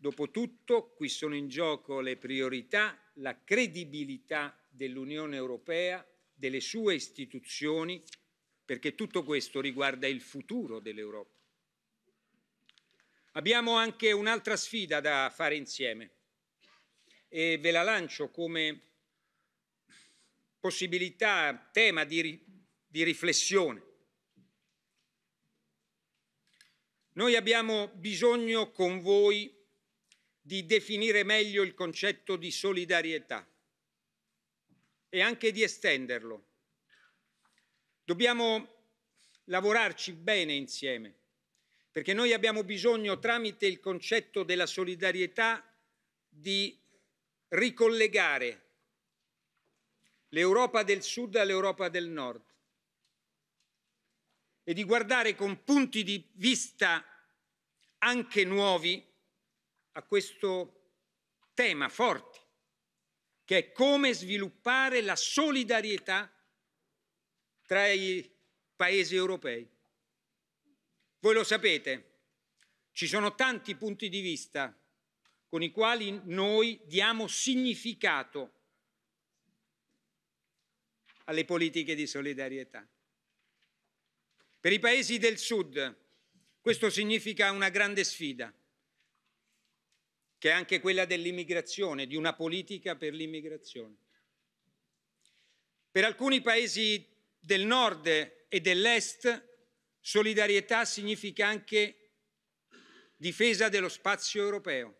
Dopotutto qui sono in gioco le priorità, la credibilità dell'Unione Europea, delle sue istituzioni, perché tutto questo riguarda il futuro dell'Europa. Abbiamo anche un'altra sfida da fare insieme e ve la lancio come possibilità, tema di, di riflessione. Noi abbiamo bisogno con voi di definire meglio il concetto di solidarietà e anche di estenderlo. Dobbiamo lavorarci bene insieme, perché noi abbiamo bisogno, tramite il concetto della solidarietà, di ricollegare l'Europa del Sud all'Europa del Nord e di guardare con punti di vista anche nuovi a questo tema forte, che è come sviluppare la solidarietà tra i paesi europei. Voi lo sapete, ci sono tanti punti di vista con i quali noi diamo significato alle politiche di solidarietà. Per i paesi del Sud questo significa una grande sfida che è anche quella dell'immigrazione, di una politica per l'immigrazione. Per alcuni paesi del nord e dell'est solidarietà significa anche difesa dello spazio europeo.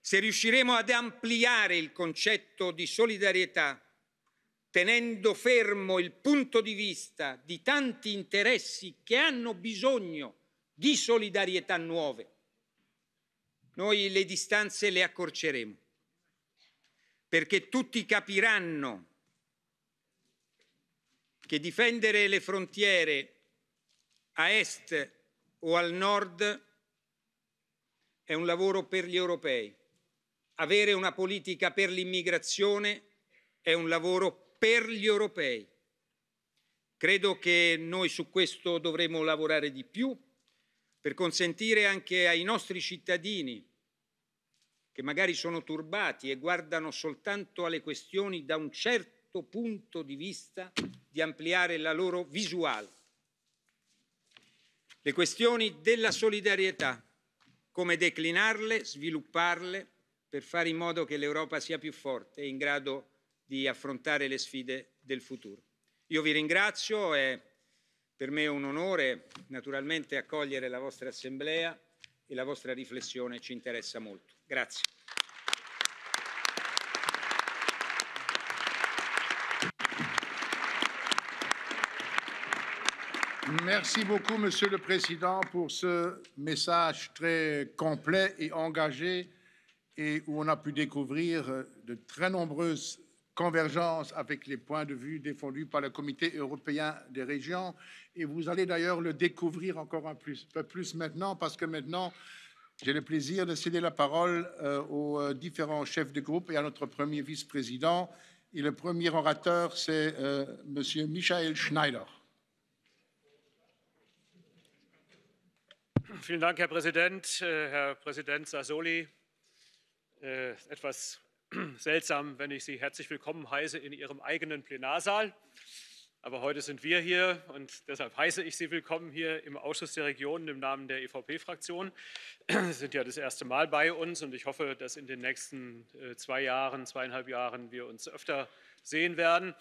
Se riusciremo ad ampliare il concetto di solidarietà tenendo fermo il punto di vista di tanti interessi che hanno bisogno di solidarietà nuove, noi le distanze le accorceremo perché tutti capiranno che difendere le frontiere a est o al nord è un lavoro per gli europei. Avere una politica per l'immigrazione è un lavoro per gli europei. Credo che noi su questo dovremo lavorare di più per consentire anche ai nostri cittadini, che magari sono turbati e guardano soltanto alle questioni da un certo punto di vista, di ampliare la loro visuale. Le questioni della solidarietà, come declinarle, svilupparle per fare in modo che l'Europa sia più forte e in grado di affrontare le sfide del futuro. Io vi ringrazio e Per me è un onore naturalmente accogliere la vostra assemblea e la vostra riflessione ci interessa molto. Merci beaucoup, Monsieur le Président, pour ce message très complet et engagé et où on a pu découvrir de très nombreuses convergence avec les points de vue défendus par le Comité européen des régions. Et vous allez d'ailleurs le découvrir encore un plus, peu plus maintenant, parce que maintenant, j'ai le plaisir de céder la parole euh, aux euh, différents chefs de groupe et à notre premier vice-président. Et le premier orateur, c'est euh, Monsieur M. Michael Schneider. Vielen Dank, Herr Präsident, äh, Herr Präsident Sassoli. Äh, etwas seltsam, wenn ich Sie herzlich willkommen heiße in Ihrem eigenen Plenarsaal. Aber heute sind wir hier und deshalb heiße ich Sie willkommen hier im Ausschuss der Regionen im Namen der EVP-Fraktion. Sie sind ja das erste Mal bei uns und ich hoffe, dass in den nächsten äh, zwei Jahren, zweieinhalb Jahren wir uns öfter sehen werden.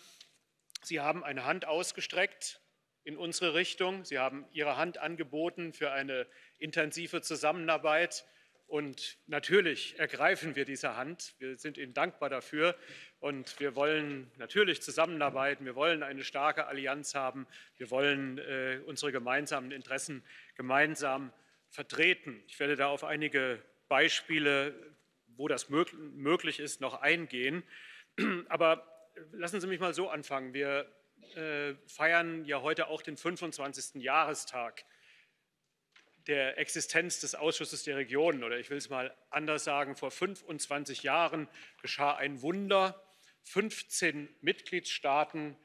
Sie haben eine Hand ausgestreckt in unsere Richtung. Sie haben Ihre Hand angeboten für eine intensive Zusammenarbeit und natürlich ergreifen wir diese Hand. Wir sind Ihnen dankbar dafür. Und wir wollen natürlich zusammenarbeiten. Wir wollen eine starke Allianz haben. Wir wollen äh, unsere gemeinsamen Interessen gemeinsam vertreten. Ich werde da auf einige Beispiele, wo das mög möglich ist, noch eingehen. [CLEARS THROAT] Aber lassen Sie mich mal so anfangen. Wir äh, feiern ja heute auch den 25. Jahrestag äh, der Existenz des Ausschusses der Regionen oder ich will es mal anders sagen, vor 25 Jahren geschah ein Wunder. 15 Mitgliedstaaten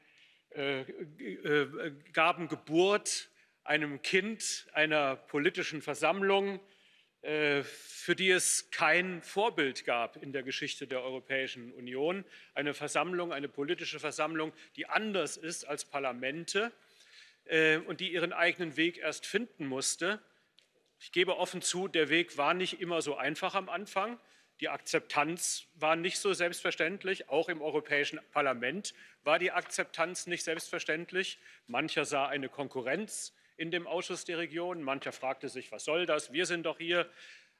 äh, äh, gaben Geburt einem Kind einer politischen Versammlung, äh, für die es kein Vorbild gab in der Geschichte der Europäischen Union. Eine Versammlung, eine politische Versammlung, die anders ist als Parlamente äh, und die ihren eigenen Weg erst finden musste. Ich gebe offen zu, der Weg war nicht immer so einfach am Anfang. Die Akzeptanz war nicht so selbstverständlich. Auch im Europäischen Parlament war die Akzeptanz nicht selbstverständlich. Mancher sah eine Konkurrenz in dem Ausschuss der Regionen. Mancher fragte sich, was soll das? Wir sind doch hier.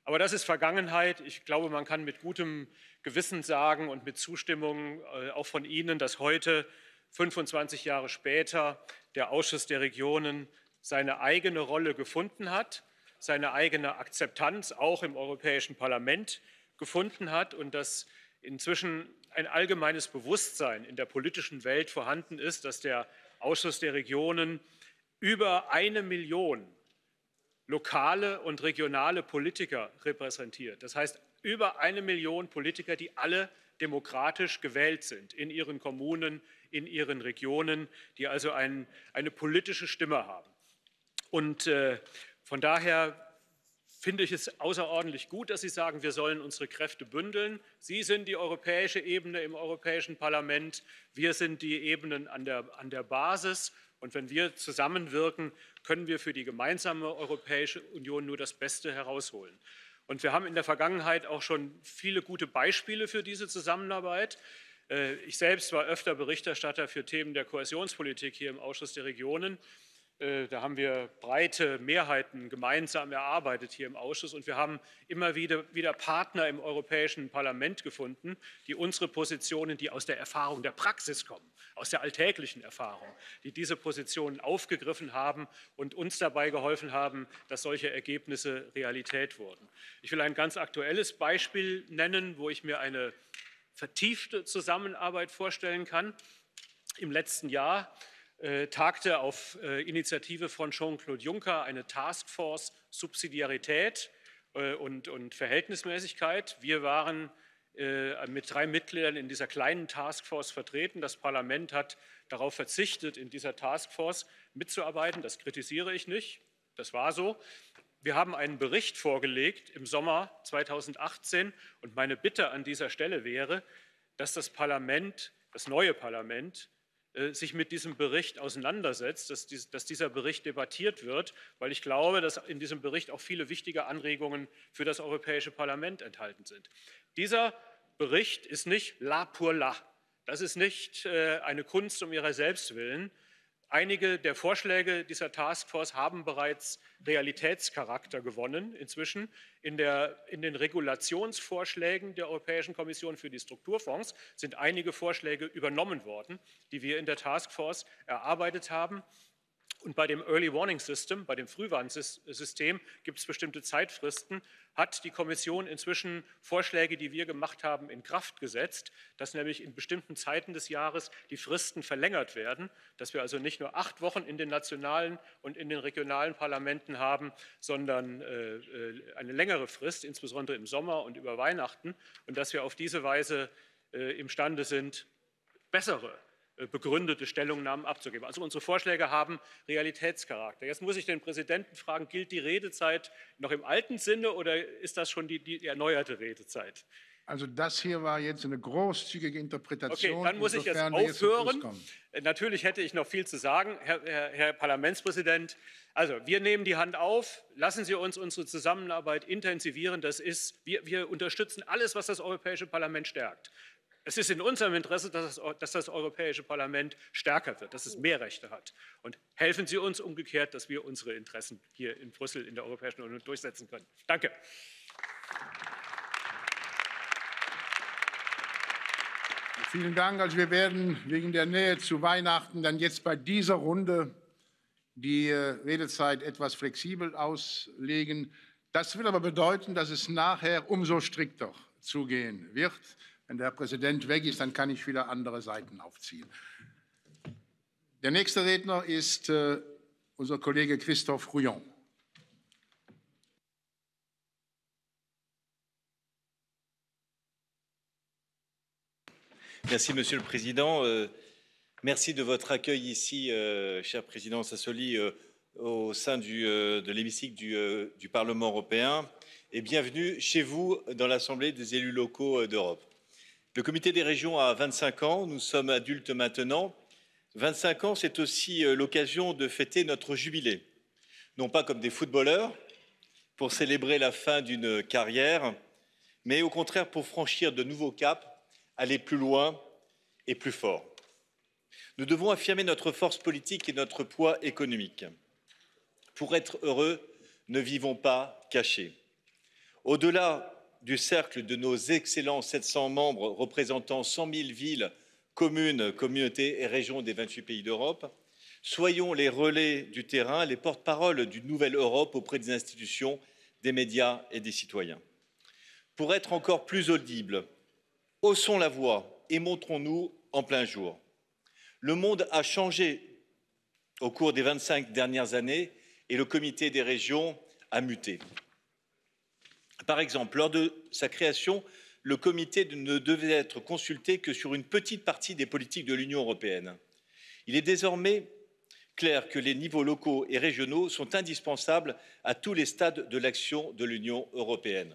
Aber das ist Vergangenheit. Ich glaube, man kann mit gutem Gewissen sagen und mit Zustimmung äh, auch von Ihnen, dass heute, 25 Jahre später, der Ausschuss der Regionen seine eigene Rolle gefunden hat seine eigene Akzeptanz auch im Europäischen Parlament gefunden hat und dass inzwischen ein allgemeines Bewusstsein in der politischen Welt vorhanden ist, dass der Ausschuss der Regionen über eine Million lokale und regionale Politiker repräsentiert. Das heißt, über eine Million Politiker, die alle demokratisch gewählt sind in ihren Kommunen, in ihren Regionen, die also ein, eine politische Stimme haben. Und äh, von daher finde ich es außerordentlich gut, dass Sie sagen, wir sollen unsere Kräfte bündeln. Sie sind die europäische Ebene im Europäischen Parlament, wir sind die Ebenen an der, an der Basis. Und wenn wir zusammenwirken, können wir für die gemeinsame Europäische Union nur das Beste herausholen. Und wir haben in der Vergangenheit auch schon viele gute Beispiele für diese Zusammenarbeit. Äh, ich selbst war öfter Berichterstatter für Themen der Kohäsionspolitik hier im Ausschuss der Regionen. Äh, da haben wir breite Mehrheiten gemeinsam erarbeitet hier im Ausschuss und wir haben immer wieder, wieder Partner im Europäischen Parlament gefunden, die unsere Positionen, die aus der Erfahrung der Praxis kommen, aus der alltäglichen Erfahrung, die diese Positionen aufgegriffen haben und uns dabei geholfen haben, dass solche Ergebnisse Realität wurden. Ich will ein ganz aktuelles Beispiel nennen, wo ich mir eine vertiefte Zusammenarbeit vorstellen kann. Im letzten Jahr äh, tagte auf äh, Initiative von Jean-Claude Juncker eine Taskforce Subsidiarität äh, und, und Verhältnismäßigkeit. Wir waren mit drei Mitgliedern in dieser kleinen Taskforce vertreten. Das Parlament hat darauf verzichtet, in dieser Taskforce mitzuarbeiten. Das kritisiere ich nicht. Das war so. Wir haben einen Bericht vorgelegt im Sommer 2018 und meine Bitte an dieser Stelle wäre, dass das Parlament, das neue Parlament, äh, sich mit diesem Bericht auseinandersetzt, dass, dies, dass, dieser Bericht debattiert wird, weil ich glaube, dass in diesem Bericht auch viele wichtige Anregungen für das Europäische Parlament enthalten sind. Dieser Bericht ist nicht la pour la. Das ist nicht äh, eine Kunst um ihrer selbst willen, Einige der Vorschläge dieser Taskforce haben bereits Realitätscharakter gewonnen inzwischen in, der, in, den Regulationsvorschlägen der Europäischen Kommission für die Strukturfonds sind einige Vorschläge übernommen worden, die wir in der Taskforce erarbeitet haben. Und bei dem Early Warning System, bei dem Frühwarnsystem, gibt es bestimmte Zeitfristen, hat die Kommission inzwischen Vorschläge, die wir gemacht haben, in Kraft gesetzt, dass nämlich in bestimmten Zeiten des Jahres die Fristen verlängert werden, dass wir also nicht nur acht Wochen in den nationalen und in den regionalen Parlamenten haben, sondern äh, äh, eine längere Frist, insbesondere im Sommer und über Weihnachten, und dass wir auf diese Weise äh, imstande sind, bessere äh, begründete Stellungnahmen abzugeben. Also unsere Vorschläge haben Realitätscharakter. Jetzt muss ich den Präsidenten fragen, gilt die Redezeit noch im alten Sinne oder ist das schon die, die erneuerte Redezeit? Also das hier war jetzt eine großzügige Interpretation. Okay, dann muss ich jetzt aufhören. Jetzt äh, Natürlich hätte ich noch viel zu sagen, Herr, Herr, Herr Parlamentspräsident. Also wir nehmen die Hand auf, lassen Sie uns unsere Zusammenarbeit intensivieren. Das ist, wir, wir unterstützen alles, was das Europäische Parlament stärkt. Es ist in unserem Interesse, dass das, dass das Europäische Parlament stärker wird, dass es mehr Rechte hat. Und helfen Sie uns umgekehrt, dass wir unsere Interessen hier in Brüssel in der Europäischen Union durchsetzen können. Danke. Vielen Dank. Also wir werden wegen der Nähe zu Weihnachten dann jetzt bei dieser Runde die äh, Redezeit etwas flexibel auslegen. Das will aber bedeuten, dass es nachher umso strikter zugehen wird. Wenn der Président Präsident weg ist, dann kann ich wieder andere Seiten aufziehen. Der nächste Redner ist äh, unser Kollege Christophe Rouillon. Merci, Monsieur le Président. Euh, merci de votre accueil ici, euh, cher Président Sassoli, euh, au sein du, de l'hémicycle du, du Parlement européen. Et bienvenue chez vous dans l'Assemblée des élus locaux d'Europe. Le comité des régions a 25 ans, nous sommes adultes maintenant. 25 ans, c'est aussi euh, l'occasion de fêter notre jubilé. Non pas comme des footballeurs, pour célébrer la fin d'une carrière, mais au contraire pour franchir de nouveaux caps, aller plus loin et plus fort. Nous devons affirmer notre force politique et notre poids économique. Pour être heureux, ne vivons pas cachés. Au-delà du cercle de nos excellents 700 membres représentant 100 000 villes, communes, communautés et régions des 28 pays d'Europe. Soyons les relais du terrain, les porte-paroles d'une nouvelle Europe auprès des institutions, des médias et des citoyens. Pour être encore plus audibles, haussons la voix et montrons-nous en plein jour. Le monde a changé au cours des 25 dernières années et le comité des régions a muté. Par exemple, lors de sa création, le comité ne devait être consulté que sur une petite partie des politiques de l'Union européenne. Il est désormais clair que les niveaux locaux et régionaux sont indispensables à tous les stades de l'action de l'Union européenne.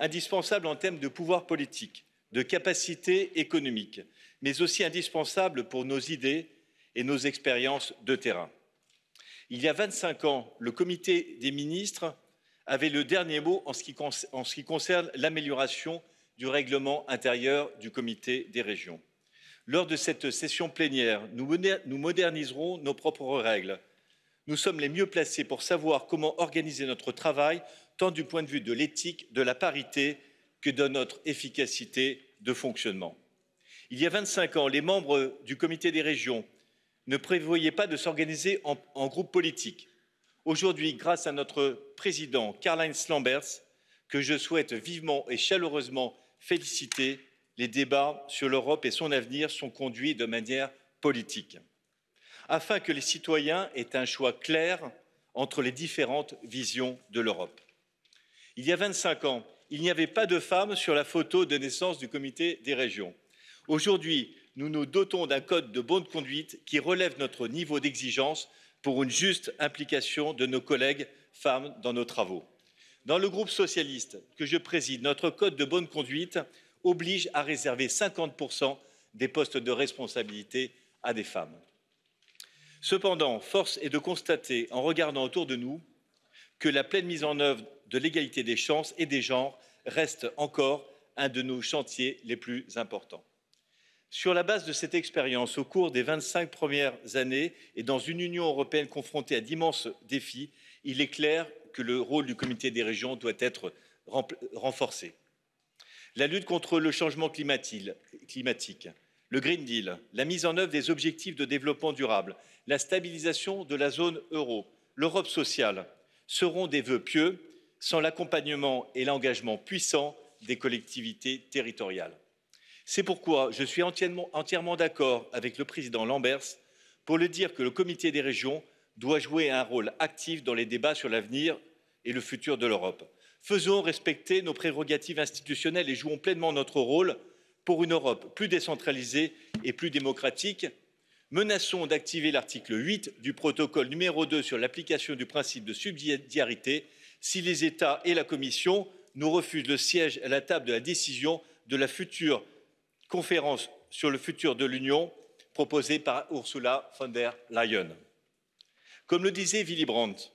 Indispensables en termes de pouvoir politique, de capacité économique, mais aussi indispensables pour nos idées et nos expériences de terrain. Il y a 25 ans, le comité des ministres avait le dernier mot en ce qui, concerne l'amélioration du règlement intérieur du comité des régions. Lors de cette session plénière, nous moderniserons nos propres règles. Nous sommes les mieux placés pour savoir comment organiser notre travail, tant du point de vue de l'éthique, de la parité, que de notre efficacité de fonctionnement. Il y a 25 ans, les membres du comité des régions ne prévoyaient pas de s'organiser en, en groupes politiques. Aujourd'hui, grâce à notre président Karl-Heinz Lamberts, que je souhaite vivement et chaleureusement féliciter, les débats sur l'Europe et son avenir sont conduits de manière politique, afin que les citoyens aient un choix clair entre les différentes visions de l'Europe. Il y a 25 ans, il n'y avait pas de femmes sur la photo de naissance du comité des régions. Aujourd'hui, nous nous dotons d'un code de bonne conduite qui relève notre niveau d'exigence pour une juste implication de nos collègues femmes dans nos travaux. Dans le groupe socialiste que je préside, notre code de bonne conduite oblige à réserver 50% des postes de responsabilité à des femmes. Cependant, force est de constater, en regardant autour de nous, que la pleine mise en œuvre de l'égalité des chances et des genres reste encore un de nos chantiers les plus importants. Sur la base de cette expérience, au cours des 25 premières années et dans une Union européenne confrontée à d'immenses défis, il est clair que le rôle du comité des régions doit être renforcé. La lutte contre le changement climatique, le Green Deal, la mise en œuvre des objectifs de développement durable, la stabilisation de la zone euro, l'Europe sociale seront des vœux pieux sans l'accompagnement et l'engagement puissant des collectivités territoriales. C'est pourquoi je suis entièrement, d'accord avec le président Lamberts pour le dire que le comité des régions doit jouer un rôle actif dans les débats sur l'avenir et le futur de l'Europe. Faisons respecter nos prérogatives institutionnelles et jouons pleinement notre rôle pour une Europe plus décentralisée et plus démocratique. Menaçons d'activer l'article 8 du protocole numéro 2 sur l'application du principe de subsidiarité si les États et la Commission nous refusent le siège à la table de la décision de la future conférence sur le futur de l'Union proposée par Ursula von der Leyen. Comme le disait Willy Brandt,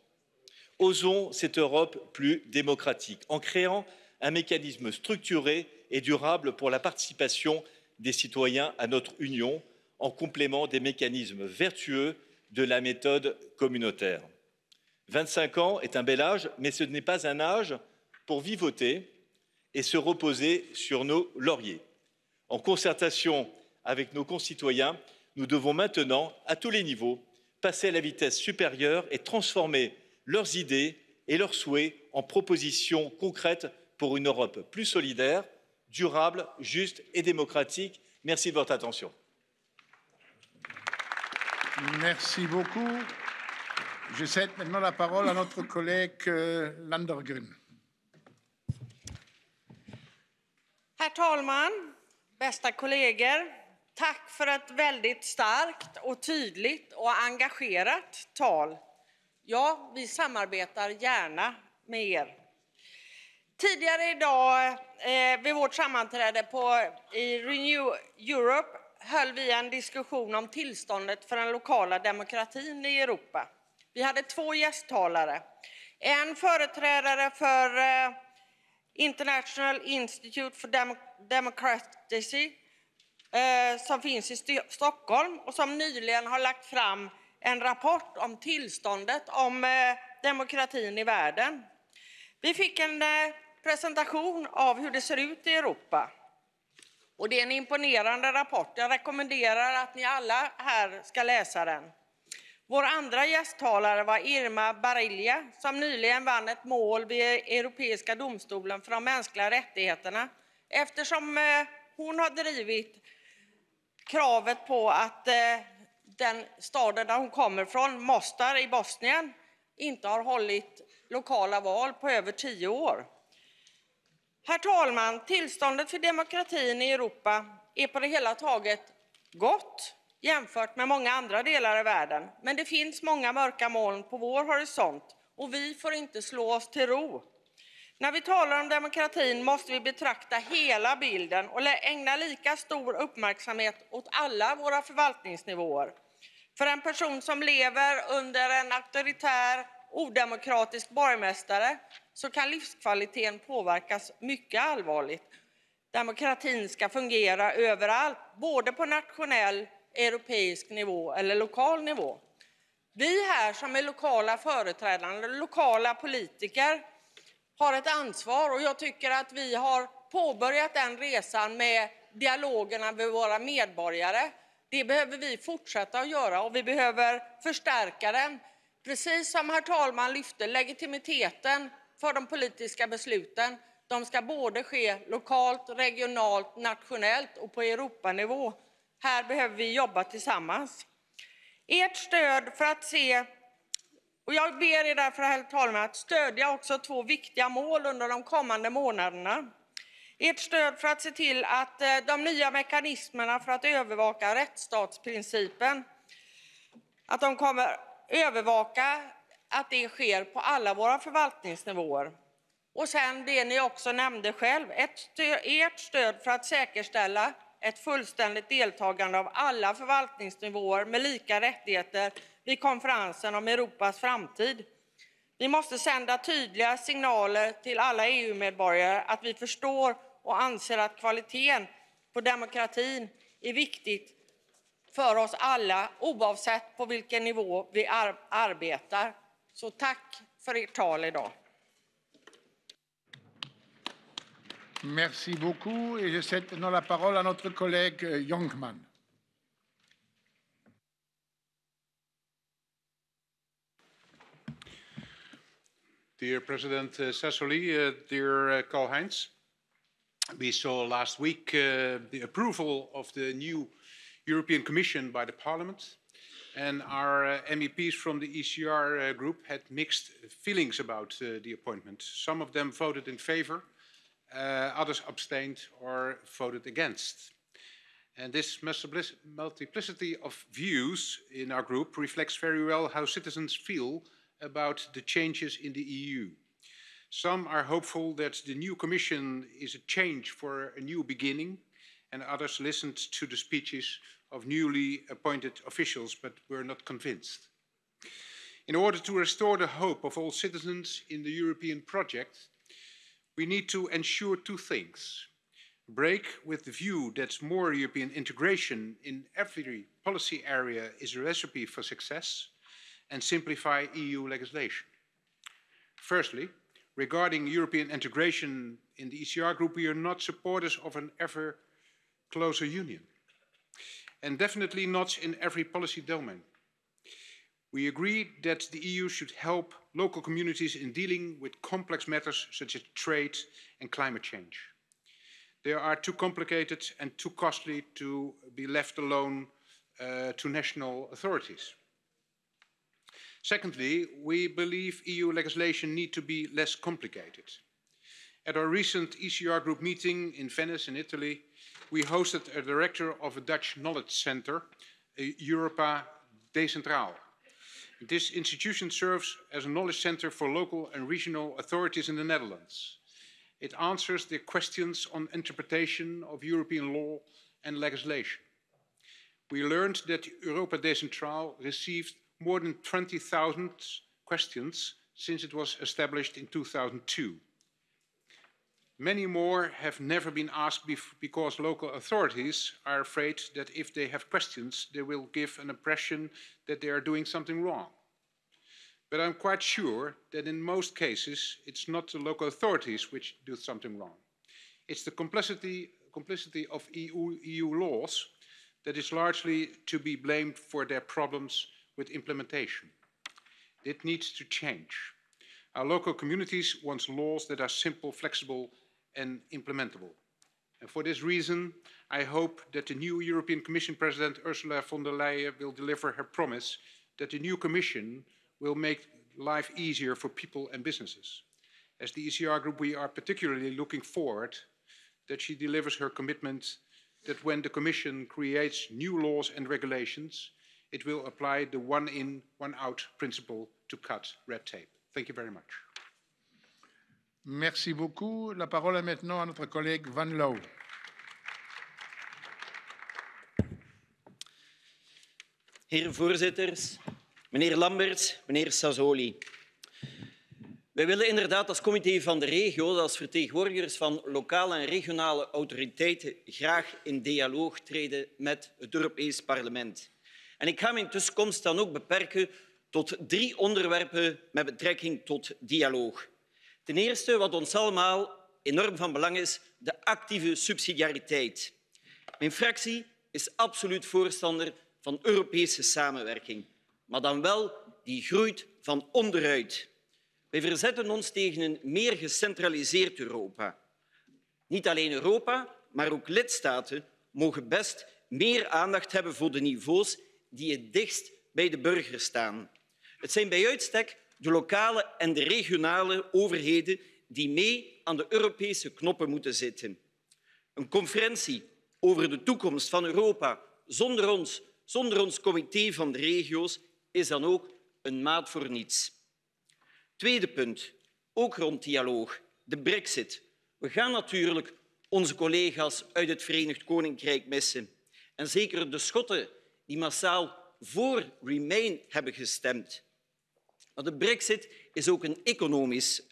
osons cette Europe plus démocratique en créant un mécanisme structuré et durable pour la participation des citoyens à notre Union en complément des mécanismes vertueux de la méthode communautaire. 25 ans est un bel âge, mais ce n'est pas un âge pour vivoter et se reposer sur nos lauriers. En concertation avec nos concitoyens, nous devons maintenant, à tous les niveaux, passer à la vitesse supérieure et transformer leurs idées et leurs souhaits en propositions concrètes pour une Europe plus solidaire, durable, juste et démocratique. Merci de votre attention. Merci beaucoup. Je cède maintenant la parole à notre collègue euh, Landergren. Herr Bästa kollegor, tack för ett väldigt starkt och tydligt och engagerat tal. Ja, vi samarbetar gärna med er. Tidigare idag eh, vid vårt sammanträde på, i Renew Europe höll vi en diskussion om tillståndet för den lokala demokratin i Europa. Vi hade två gästtalare. En företrädare för eh, International Institute for Dem Democracy eh, som finns i St Stockholm och som nyligen har lagt fram en rapport om tillståndet om eh, demokratin i världen. Vi fick en eh, presentation av hur det ser ut i Europa. Och det är en imponerande rapport. Jag rekommenderar att ni alla här ska läsa den. Vår andra gästtalare var Irma Barilja som nyligen vann ett mål vid Europeiska domstolen för de mänskliga rättigheterna eftersom eh, hon har drivit kravet på att eh, den staden där hon kommer från, Mostar i Bosnien, inte har hållit lokala val på över tio år. Herr talman! Tillståndet för demokratin i Europa är på det hela taget gott jämfört med många andra delar av världen. Men det finns många mörka moln på vår horisont och vi får inte slå oss till ro. När vi talar om demokratin måste vi betrakta hela bilden och ägna lika stor uppmärksamhet åt alla våra förvaltningsnivåer. För en person som lever under en auktoritär, odemokratisk borgmästare så kan livskvaliteten påverkas mycket allvarligt. Demokratin ska fungera överallt, både på nationell europeisk nivå eller lokal nivå. Vi här som är lokala företrädare, lokala politiker, har ett ansvar och jag tycker att vi har påbörjat den resan med dialogerna med våra medborgare. Det behöver vi fortsätta att göra och vi behöver förstärka den. Precis som herr talman lyfte, legitimiteten för de politiska besluten. De ska både ske lokalt, regionalt, nationellt och på Europanivå. Här behöver vi jobba tillsammans. Ert stöd för att se, och jag ber er därför herr talman att stödja också två viktiga mål under de kommande månaderna. Ert stöd för att se till att eh, de nya mekanismerna för att övervaka rättsstatsprincipen, att de kommer övervaka att det sker på alla våra förvaltningsnivåer. Och sen det ni också nämnde själv, ett stöd, ert stöd för att säkerställa ett fullständigt deltagande av alla förvaltningsnivåer med lika rättigheter vid konferensen om Europas framtid. Vi måste sända tydliga signaler till alla EU-medborgare att vi förstår och anser att kvaliteten på demokratin är viktigt för oss alla oavsett på vilken nivå vi ar arbetar. Så tack för ert tal idag. Merci beaucoup. Et je cède maintenant la parole à notre collègue euh, Youngman. Dear President uh, Sassoli, uh, dear uh, Karl Heinz, we saw last week uh, the approval of the new European Commission by the Parliament, and our uh, MEPs from the ECR uh, group had mixed feelings about uh, the appointment. Some of them voted in favour, uh, others abstained or voted against. And this multiplicity of views in our group reflects very well how citizens feel about the changes in the EU. Some are hopeful that the new Commission is a change for a new beginning, and others listened to the speeches of newly appointed officials but were not convinced. In order to restore the hope of all citizens in the European project, we need to ensure two things. Break with the view that more European integration in every policy area is a recipe for success and simplify EU legislation. Firstly, regarding European integration in the ECR group, we are not supporters of an ever closer union, and definitely not in every policy domain. We agreed that the EU should help local communities in dealing with complex matters such as trade and climate change. They are too complicated and too costly to be left alone uh, to national authorities. Secondly, we believe EU legislation needs to be less complicated. At our recent ECR group meeting in Venice in Italy, we hosted a director of a Dutch knowledge center, uh, Europa Decentraal. This institution serves as a knowledge center for local and regional authorities in the Netherlands. It answers the questions on interpretation of European law and legislation. We learned that Europa Decentral received more than 20,000 questions since it was established in 2002. Many more have never been asked because local authorities are afraid that if they have questions, they will give an impression that they are doing something wrong. But I'm quite sure that in most cases, it's not the local authorities which do something wrong. It's the complicity, complicity of EU, EU laws that is largely to be blamed for their problems with implementation. It needs to change. Our local communities want laws that are simple, flexible, and implementable. And for this reason, I hope that the new European Commission President Ursula von der Leyen will deliver her promise that the new Commission will make life easier for people and businesses. As the ECR group, we are particularly looking forward that she delivers her commitment that when the Commission creates new laws and regulations, it will apply the one in, one out principle to cut red tape. Thank you very much. Merci beaucoup. La parole est maintenant à notre collègue Van Loo. Heer voorzitters, meneer Lamberts, meneer Sassoli. Wij willen inderdaad als comité van de regio, als vertegenwoordigers van lokale en regionale autoriteiten, graag in dialoog treden met het Europees Parlement. En ik ga mijn tussenkomst dan ook beperken tot drie onderwerpen met betrekking tot dialoog. Ten eerste, wat ons allemaal enorm van belang is, de actieve subsidiariteit. Mijn fractie is absoluut voorstander van Europese samenwerking, maar dan wel die groeit van onderuit. Wij verzetten ons tegen een meer gecentraliseerd Europa. Niet alleen Europa, maar ook lidstaten mogen best meer aandacht hebben voor de niveaus die het dichtst bij de burger staan. Het zijn bij uitstek de lokale en de regionale overheden die mee aan de Europese knoppen moeten zitten. Een conferentie over de toekomst van Europa zonder ons, zonder ons comité van de regio's, is dan ook een maat voor niets. Tweede punt, ook rond dialoog, de brexit. We gaan natuurlijk onze collega's uit het Verenigd Koninkrijk missen. En zeker de Schotten, die massaal voor Remain hebben gestemd de brexit is ook een economisch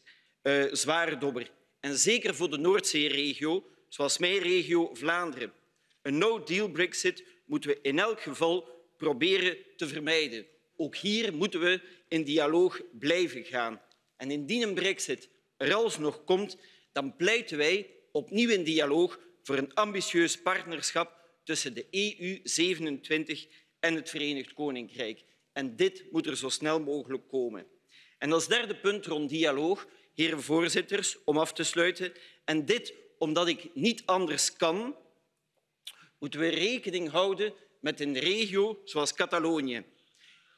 uh, zware dobber. En zeker voor de Noordzeeregio, zoals mijn regio Vlaanderen. Een no-deal brexit moeten we in elk geval proberen te vermijden. Ook hier moeten we in dialoog blijven gaan. En indien een brexit er alsnog komt, dan pleiten wij opnieuw in dialoog voor een ambitieus partnerschap tussen de EU 27 en het Verenigd Koninkrijk. En dit moet er zo snel mogelijk komen. En als derde punt rond dialoog, heren voorzitters, om af te sluiten. En dit omdat ik niet anders kan, moeten we rekening houden met een regio zoals Catalonië.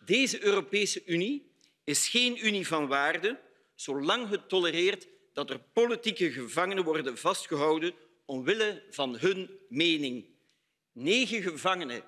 Deze Europese Unie is geen Unie van waarde zolang het tolereert dat er politieke gevangenen worden vastgehouden omwille van hun mening. Negen gevangenen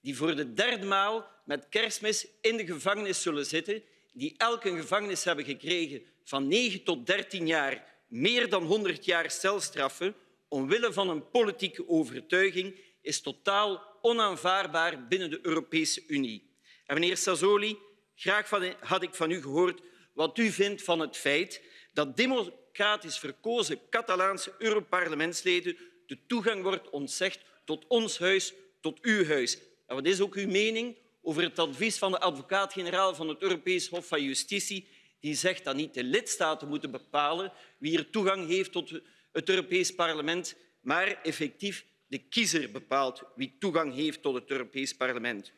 die voor de derde maal met kerstmis in de gevangenis zullen zitten, die elk een gevangenis hebben gekregen van 9 tot 13 jaar, meer dan 100 jaar celstraffen, omwille van een politieke overtuiging, is totaal onaanvaardbaar binnen de Europese Unie. En meneer Sassoli, graag had ik van u gehoord wat u vindt van het feit dat democratisch verkozen Catalaanse Europarlementsleden de toegang wordt ontzegd tot ons huis, tot uw huis. En wat is ook uw mening over het advies van de advocaat-generaal van het Europees Hof van Justitie, die zegt dat niet de lidstaten moeten bepalen wie er toegang heeft tot het Europees Parlement, maar effectief de kiezer bepaalt wie toegang heeft tot het Europees Parlement.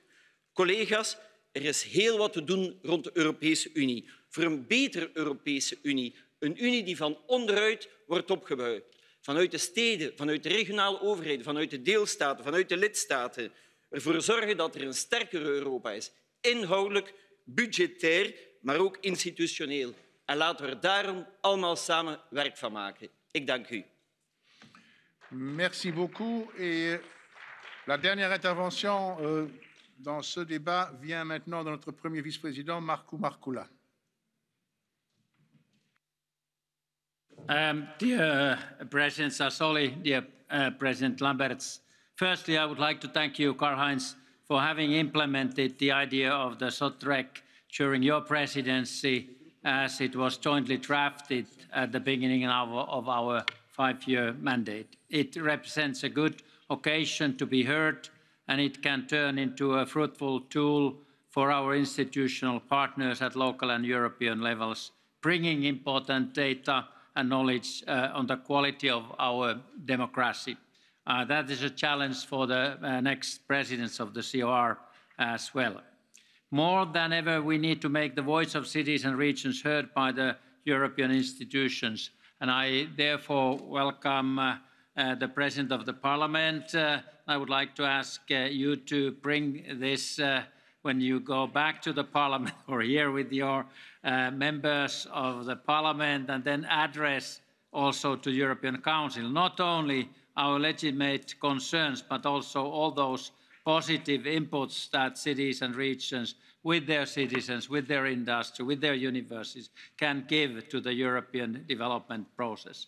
Collega's, er is heel wat te doen rond de Europese Unie. Voor een betere Europese Unie. Een Unie die van onderuit wordt opgebouwd. Vanuit de steden, vanuit de regionale overheden, vanuit de deelstaten, vanuit de lidstaten ervoor zorgen dat er een sterker Europa is. Inhoudelijk, budgetair, maar ook institutioneel. En laten we er daarom allemaal samen werk van maken. Ik dank u. Merci beaucoup. Et la dernière intervention euh, dans ce débat vient maintenant de notre premier vice-président, Marco Marcoula. Um, dear uh, President Sassoli, dear uh, President Lamberts, Firstly, I would like to thank you, Karl-Heinz, for having implemented the idea of the SOTREC during your presidency as it was jointly drafted at the beginning of our, of our five-year mandate. It represents a good occasion to be heard and it can turn into a fruitful tool for our institutional partners at local and European levels, bringing important data and knowledge uh, on the quality of our democracy. Uh, that is a challenge for the uh, next presidents of the COR as well. More than ever, we need to make the voice of cities and regions heard by the European institutions. And I therefore welcome uh, uh the President of the Parliament. Uh, I would like to ask uh, you to bring this when you go back to the Parliament [LAUGHS] or here with your members of the Parliament and then address also to European Council, not only our legitimate concerns, but also all those positive inputs that cities and regions with their citizens, with their industry, with their universities can give to the European development process.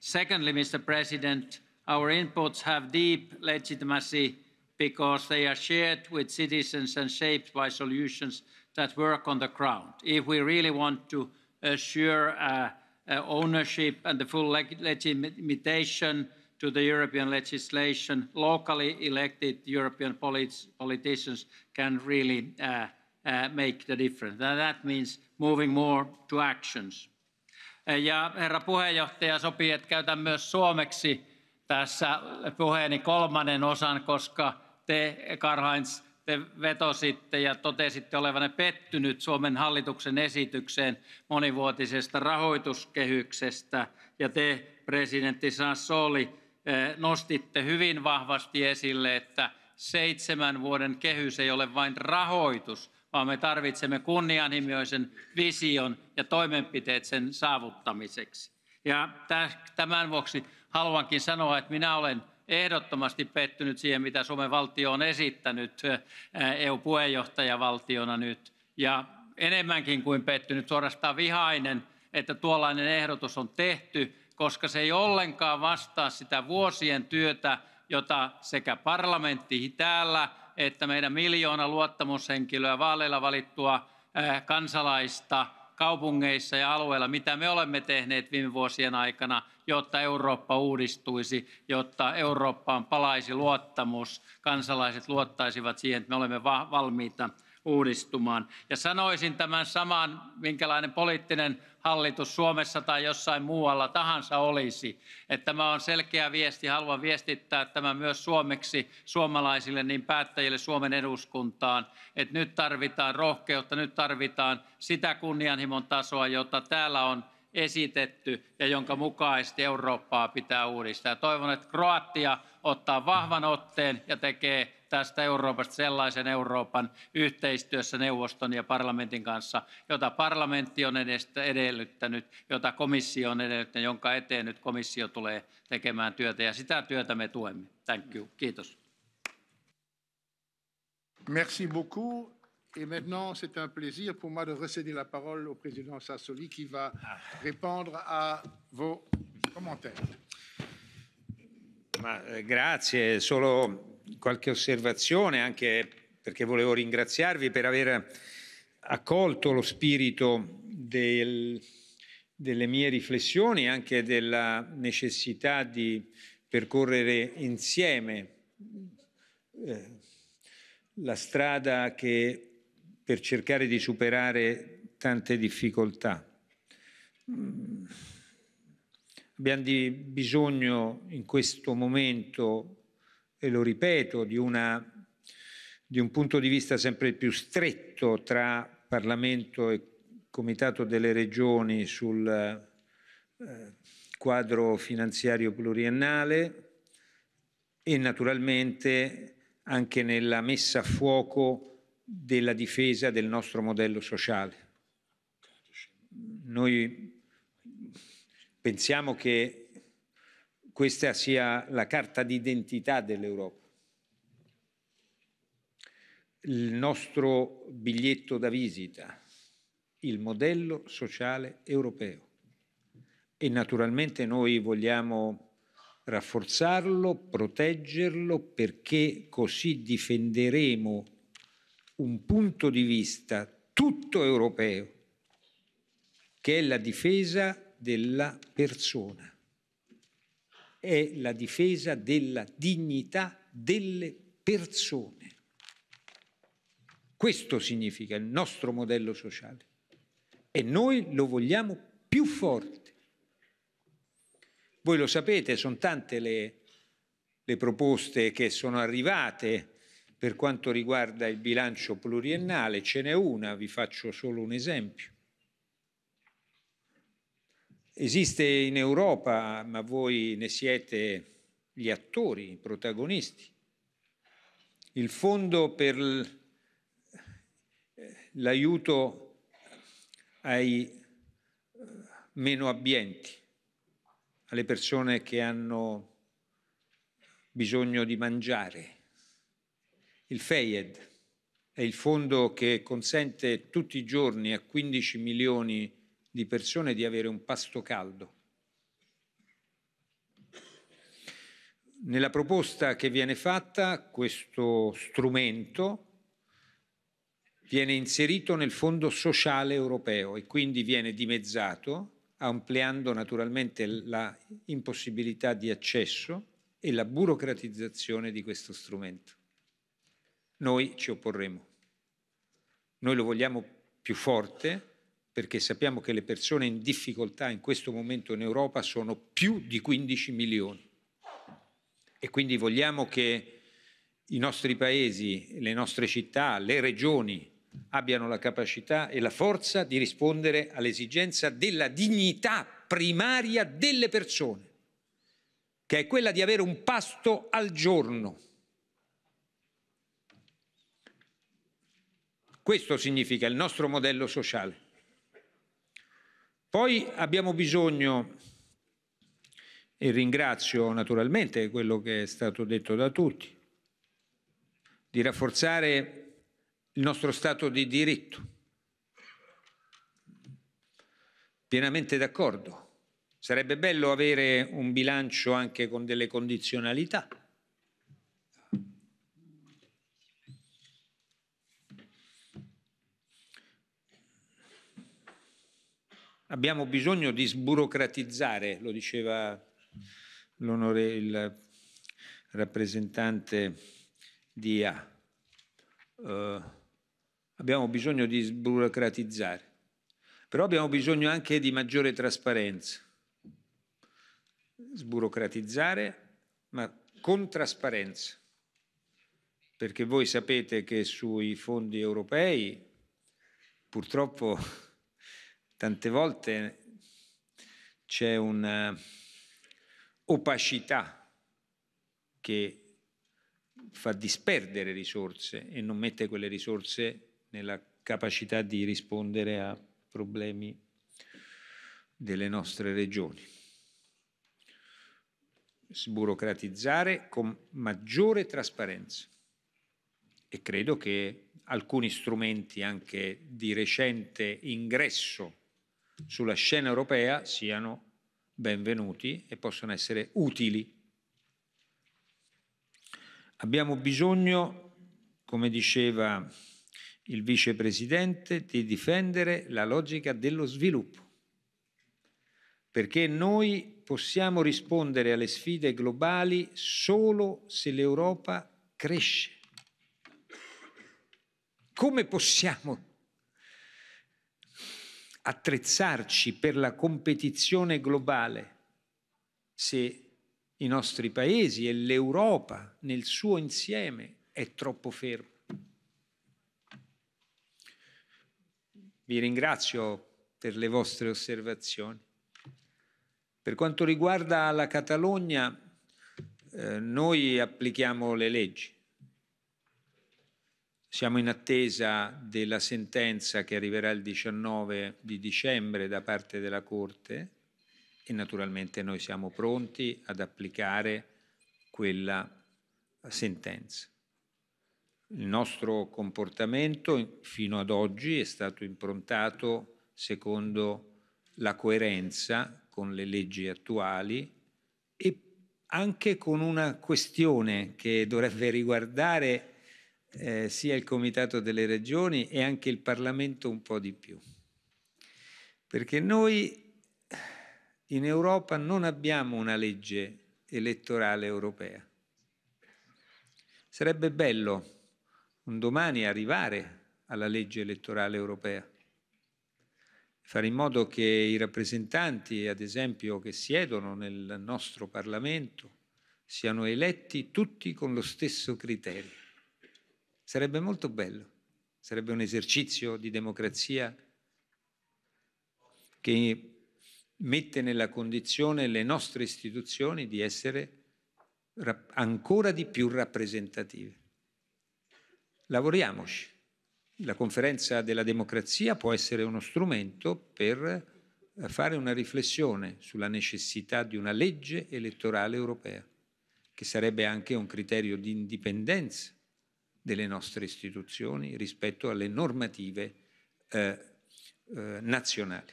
Secondly, Mr. President, our inputs have deep legitimacy because they are shared with citizens and shaped by solutions that work on the ground. If we really want to assure uh, uh, ownership and the full leg- legitimation to the European legislation, locally elected European polit- politicians can really uh, uh, make the difference. And that means moving more to actions. Uh, ja herra puheenjohtaja sopii, että käytän myös suomeksi tässä puheeni kolmannen osan, koska te, Karhains, te vetositte ja totesitte olevanne pettynyt Suomen hallituksen esitykseen monivuotisesta rahoituskehyksestä. Ja te, presidentti Sassoli, nostitte hyvin vahvasti esille, että seitsemän vuoden kehys ei ole vain rahoitus, vaan me tarvitsemme kunnianhimoisen vision ja toimenpiteet sen saavuttamiseksi. Ja tämän vuoksi haluankin sanoa, että minä olen ehdottomasti pettynyt siihen, mitä Suomen valtio on esittänyt EU-puheenjohtajavaltiona nyt. Ja enemmänkin kuin pettynyt, suorastaan vihainen, että tuollainen ehdotus on tehty koska se ei ollenkaan vastaa sitä vuosien työtä, jota sekä parlamentti täällä että meidän miljoona luottamushenkilöä vaaleilla valittua äh, kansalaista kaupungeissa ja alueilla, mitä me olemme tehneet viime vuosien aikana, jotta Eurooppa uudistuisi, jotta Eurooppaan palaisi luottamus, kansalaiset luottaisivat siihen, että me olemme valmiita uudistumaan. Ja sanoisin tämän saman, minkälainen poliittinen hallitus Suomessa tai jossain muualla tahansa olisi. Että tämä on selkeä viesti, haluan viestittää tämä myös suomeksi suomalaisille, niin päättäjille Suomen eduskuntaan, että nyt tarvitaan rohkeutta, nyt tarvitaan sitä kunnianhimon tasoa, jota täällä on esitetty ja jonka mukaisesti Eurooppaa pitää uudistaa. Toivon, että Kroatia ottaa vahvan otteen ja tekee tästä Euroopasta sellaisen Euroopan yhteistyössä neuvoston ja parlamentin kanssa, jota parlamentti on edestä edellyttänyt, jota komissio on edellyttänyt, jonka eteen nyt komissio tulee tekemään työtä ja sitä työtä me tuemme. Thank you. Kiitos. Merci beaucoup. Et maintenant, c'est un plaisir pour moi de recéder la parole au président Sassoli qui va répondre à vos commentaires. Ma, eh, grazie, solo qualche osservazione, anche perché volevo ringraziarvi per aver accolto lo spirito del, delle mie riflessioni e anche della necessità di percorrere insieme eh, la strada che per cercare di superare tante difficoltà. Mm. Abbiamo di bisogno in questo momento e lo ripeto, di, una, di un punto di vista sempre più stretto tra Parlamento e Comitato delle Regioni sul eh, quadro finanziario pluriennale e naturalmente anche nella messa a fuoco della difesa del nostro modello sociale. Noi pensiamo che questa sia la carta d'identità dell'Europa. Il nostro biglietto da visita, il modello sociale europeo. E naturalmente noi vogliamo rafforzarlo, proteggerlo, perché così difenderemo un punto di vista tutto europeo, che è la difesa della persona è la difesa della dignità delle persone. Questo significa il nostro modello sociale e noi lo vogliamo più forte. Voi lo sapete, sono tante le, le proposte che sono arrivate per quanto riguarda il bilancio pluriennale, ce n'è una, vi faccio solo un esempio Esiste in Europa, ma voi ne siete gli attori, i protagonisti. Il fondo per eh, l'aiuto ai eh, meno abbienti, alle persone che hanno bisogno di mangiare. Il FEIED è il fondo che consente tutti i giorni a 15 milioni di di persone di avere un pasto caldo. Nella proposta che viene fatta questo strumento viene inserito nel Fondo sociale europeo e quindi viene dimezzato, ampliando naturalmente la impossibilità di accesso e la burocratizzazione di questo strumento. Noi ci opporremo. Noi lo vogliamo più forte perché sappiamo che le persone in difficoltà in questo momento in Europa sono più di 15 milioni e quindi vogliamo che i nostri paesi, le nostre città, le regioni abbiano la capacità e la forza di rispondere all'esigenza della dignità primaria delle persone, che è quella di avere un pasto al giorno. Questo significa il nostro modello sociale. Poi abbiamo bisogno, e ringrazio naturalmente quello che è stato detto da tutti, di rafforzare il nostro Stato di diritto. Pienamente d'accordo. Sarebbe bello avere un bilancio anche con delle condizionalità abbiamo bisogno di sburocratizzare, lo diceva il rappresentante di IA. Uh, eh, abbiamo bisogno di sburocratizzare, però abbiamo bisogno anche di maggiore trasparenza. Sburocratizzare, ma con trasparenza, perché voi sapete che sui fondi europei purtroppo tante volte c'è un'opacità eh, che fa disperdere risorse e non mette quelle risorse nella capacità di rispondere a problemi delle nostre regioni. Sburocratizzare con maggiore trasparenza e credo che alcuni strumenti anche di recente ingresso sulla scena europea siano benvenuti e possono essere utili. Abbiamo bisogno, come diceva il vicepresidente, di difendere la logica dello sviluppo, perché noi possiamo rispondere alle sfide globali solo se l'Europa cresce. Come possiamo attrezzarci per la competizione globale se i nostri paesi e l'Europa nel suo insieme è troppo ferma. Vi ringrazio per le vostre osservazioni. Per quanto riguarda la Catalogna, eh, noi applichiamo le leggi. Siamo in attesa della sentenza che arriverà il 19 di dicembre da parte della Corte e naturalmente noi siamo pronti ad applicare quella sentenza. Il nostro comportamento fino ad oggi è stato improntato secondo la coerenza con le leggi attuali e anche con una questione che dovrebbe riguardare eh, sia il Comitato delle Regioni e anche il Parlamento un po' di più. Perché noi in Europa non abbiamo una legge elettorale europea. Sarebbe bello un domani arrivare alla legge elettorale europea, fare in modo che i rappresentanti, ad esempio, che siedono nel nostro Parlamento, siano eletti tutti con lo stesso criterio. Sarebbe molto bello, sarebbe un esercizio di democrazia che mette nella condizione le nostre istituzioni di essere ancora di più rappresentative. Lavoriamoci. La conferenza della democrazia può essere uno strumento per eh, fare una riflessione sulla necessità di una legge elettorale europea, che sarebbe anche un criterio di indipendenza delle nostre istituzioni rispetto alle normative eh, eh, nazionali.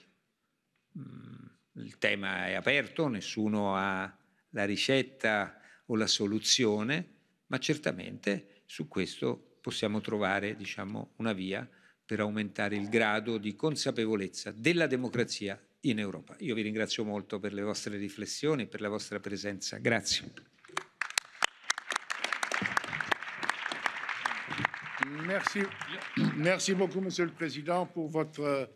Mm, il tema è aperto, nessuno ha la ricetta o la soluzione, ma certamente su questo possiamo trovare diciamo, una via per aumentare il grado di consapevolezza della democrazia in Europa. Io vi ringrazio molto per le vostre riflessioni, e per la vostra presenza. Grazie. Merci. Merci beaucoup, Monsieur le Président, pour votre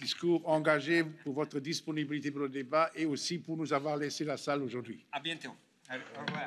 discours engagé, pour votre disponibilité pour le débat et aussi pour nous avoir laissé la salle aujourd'hui. À bientôt. Au revoir.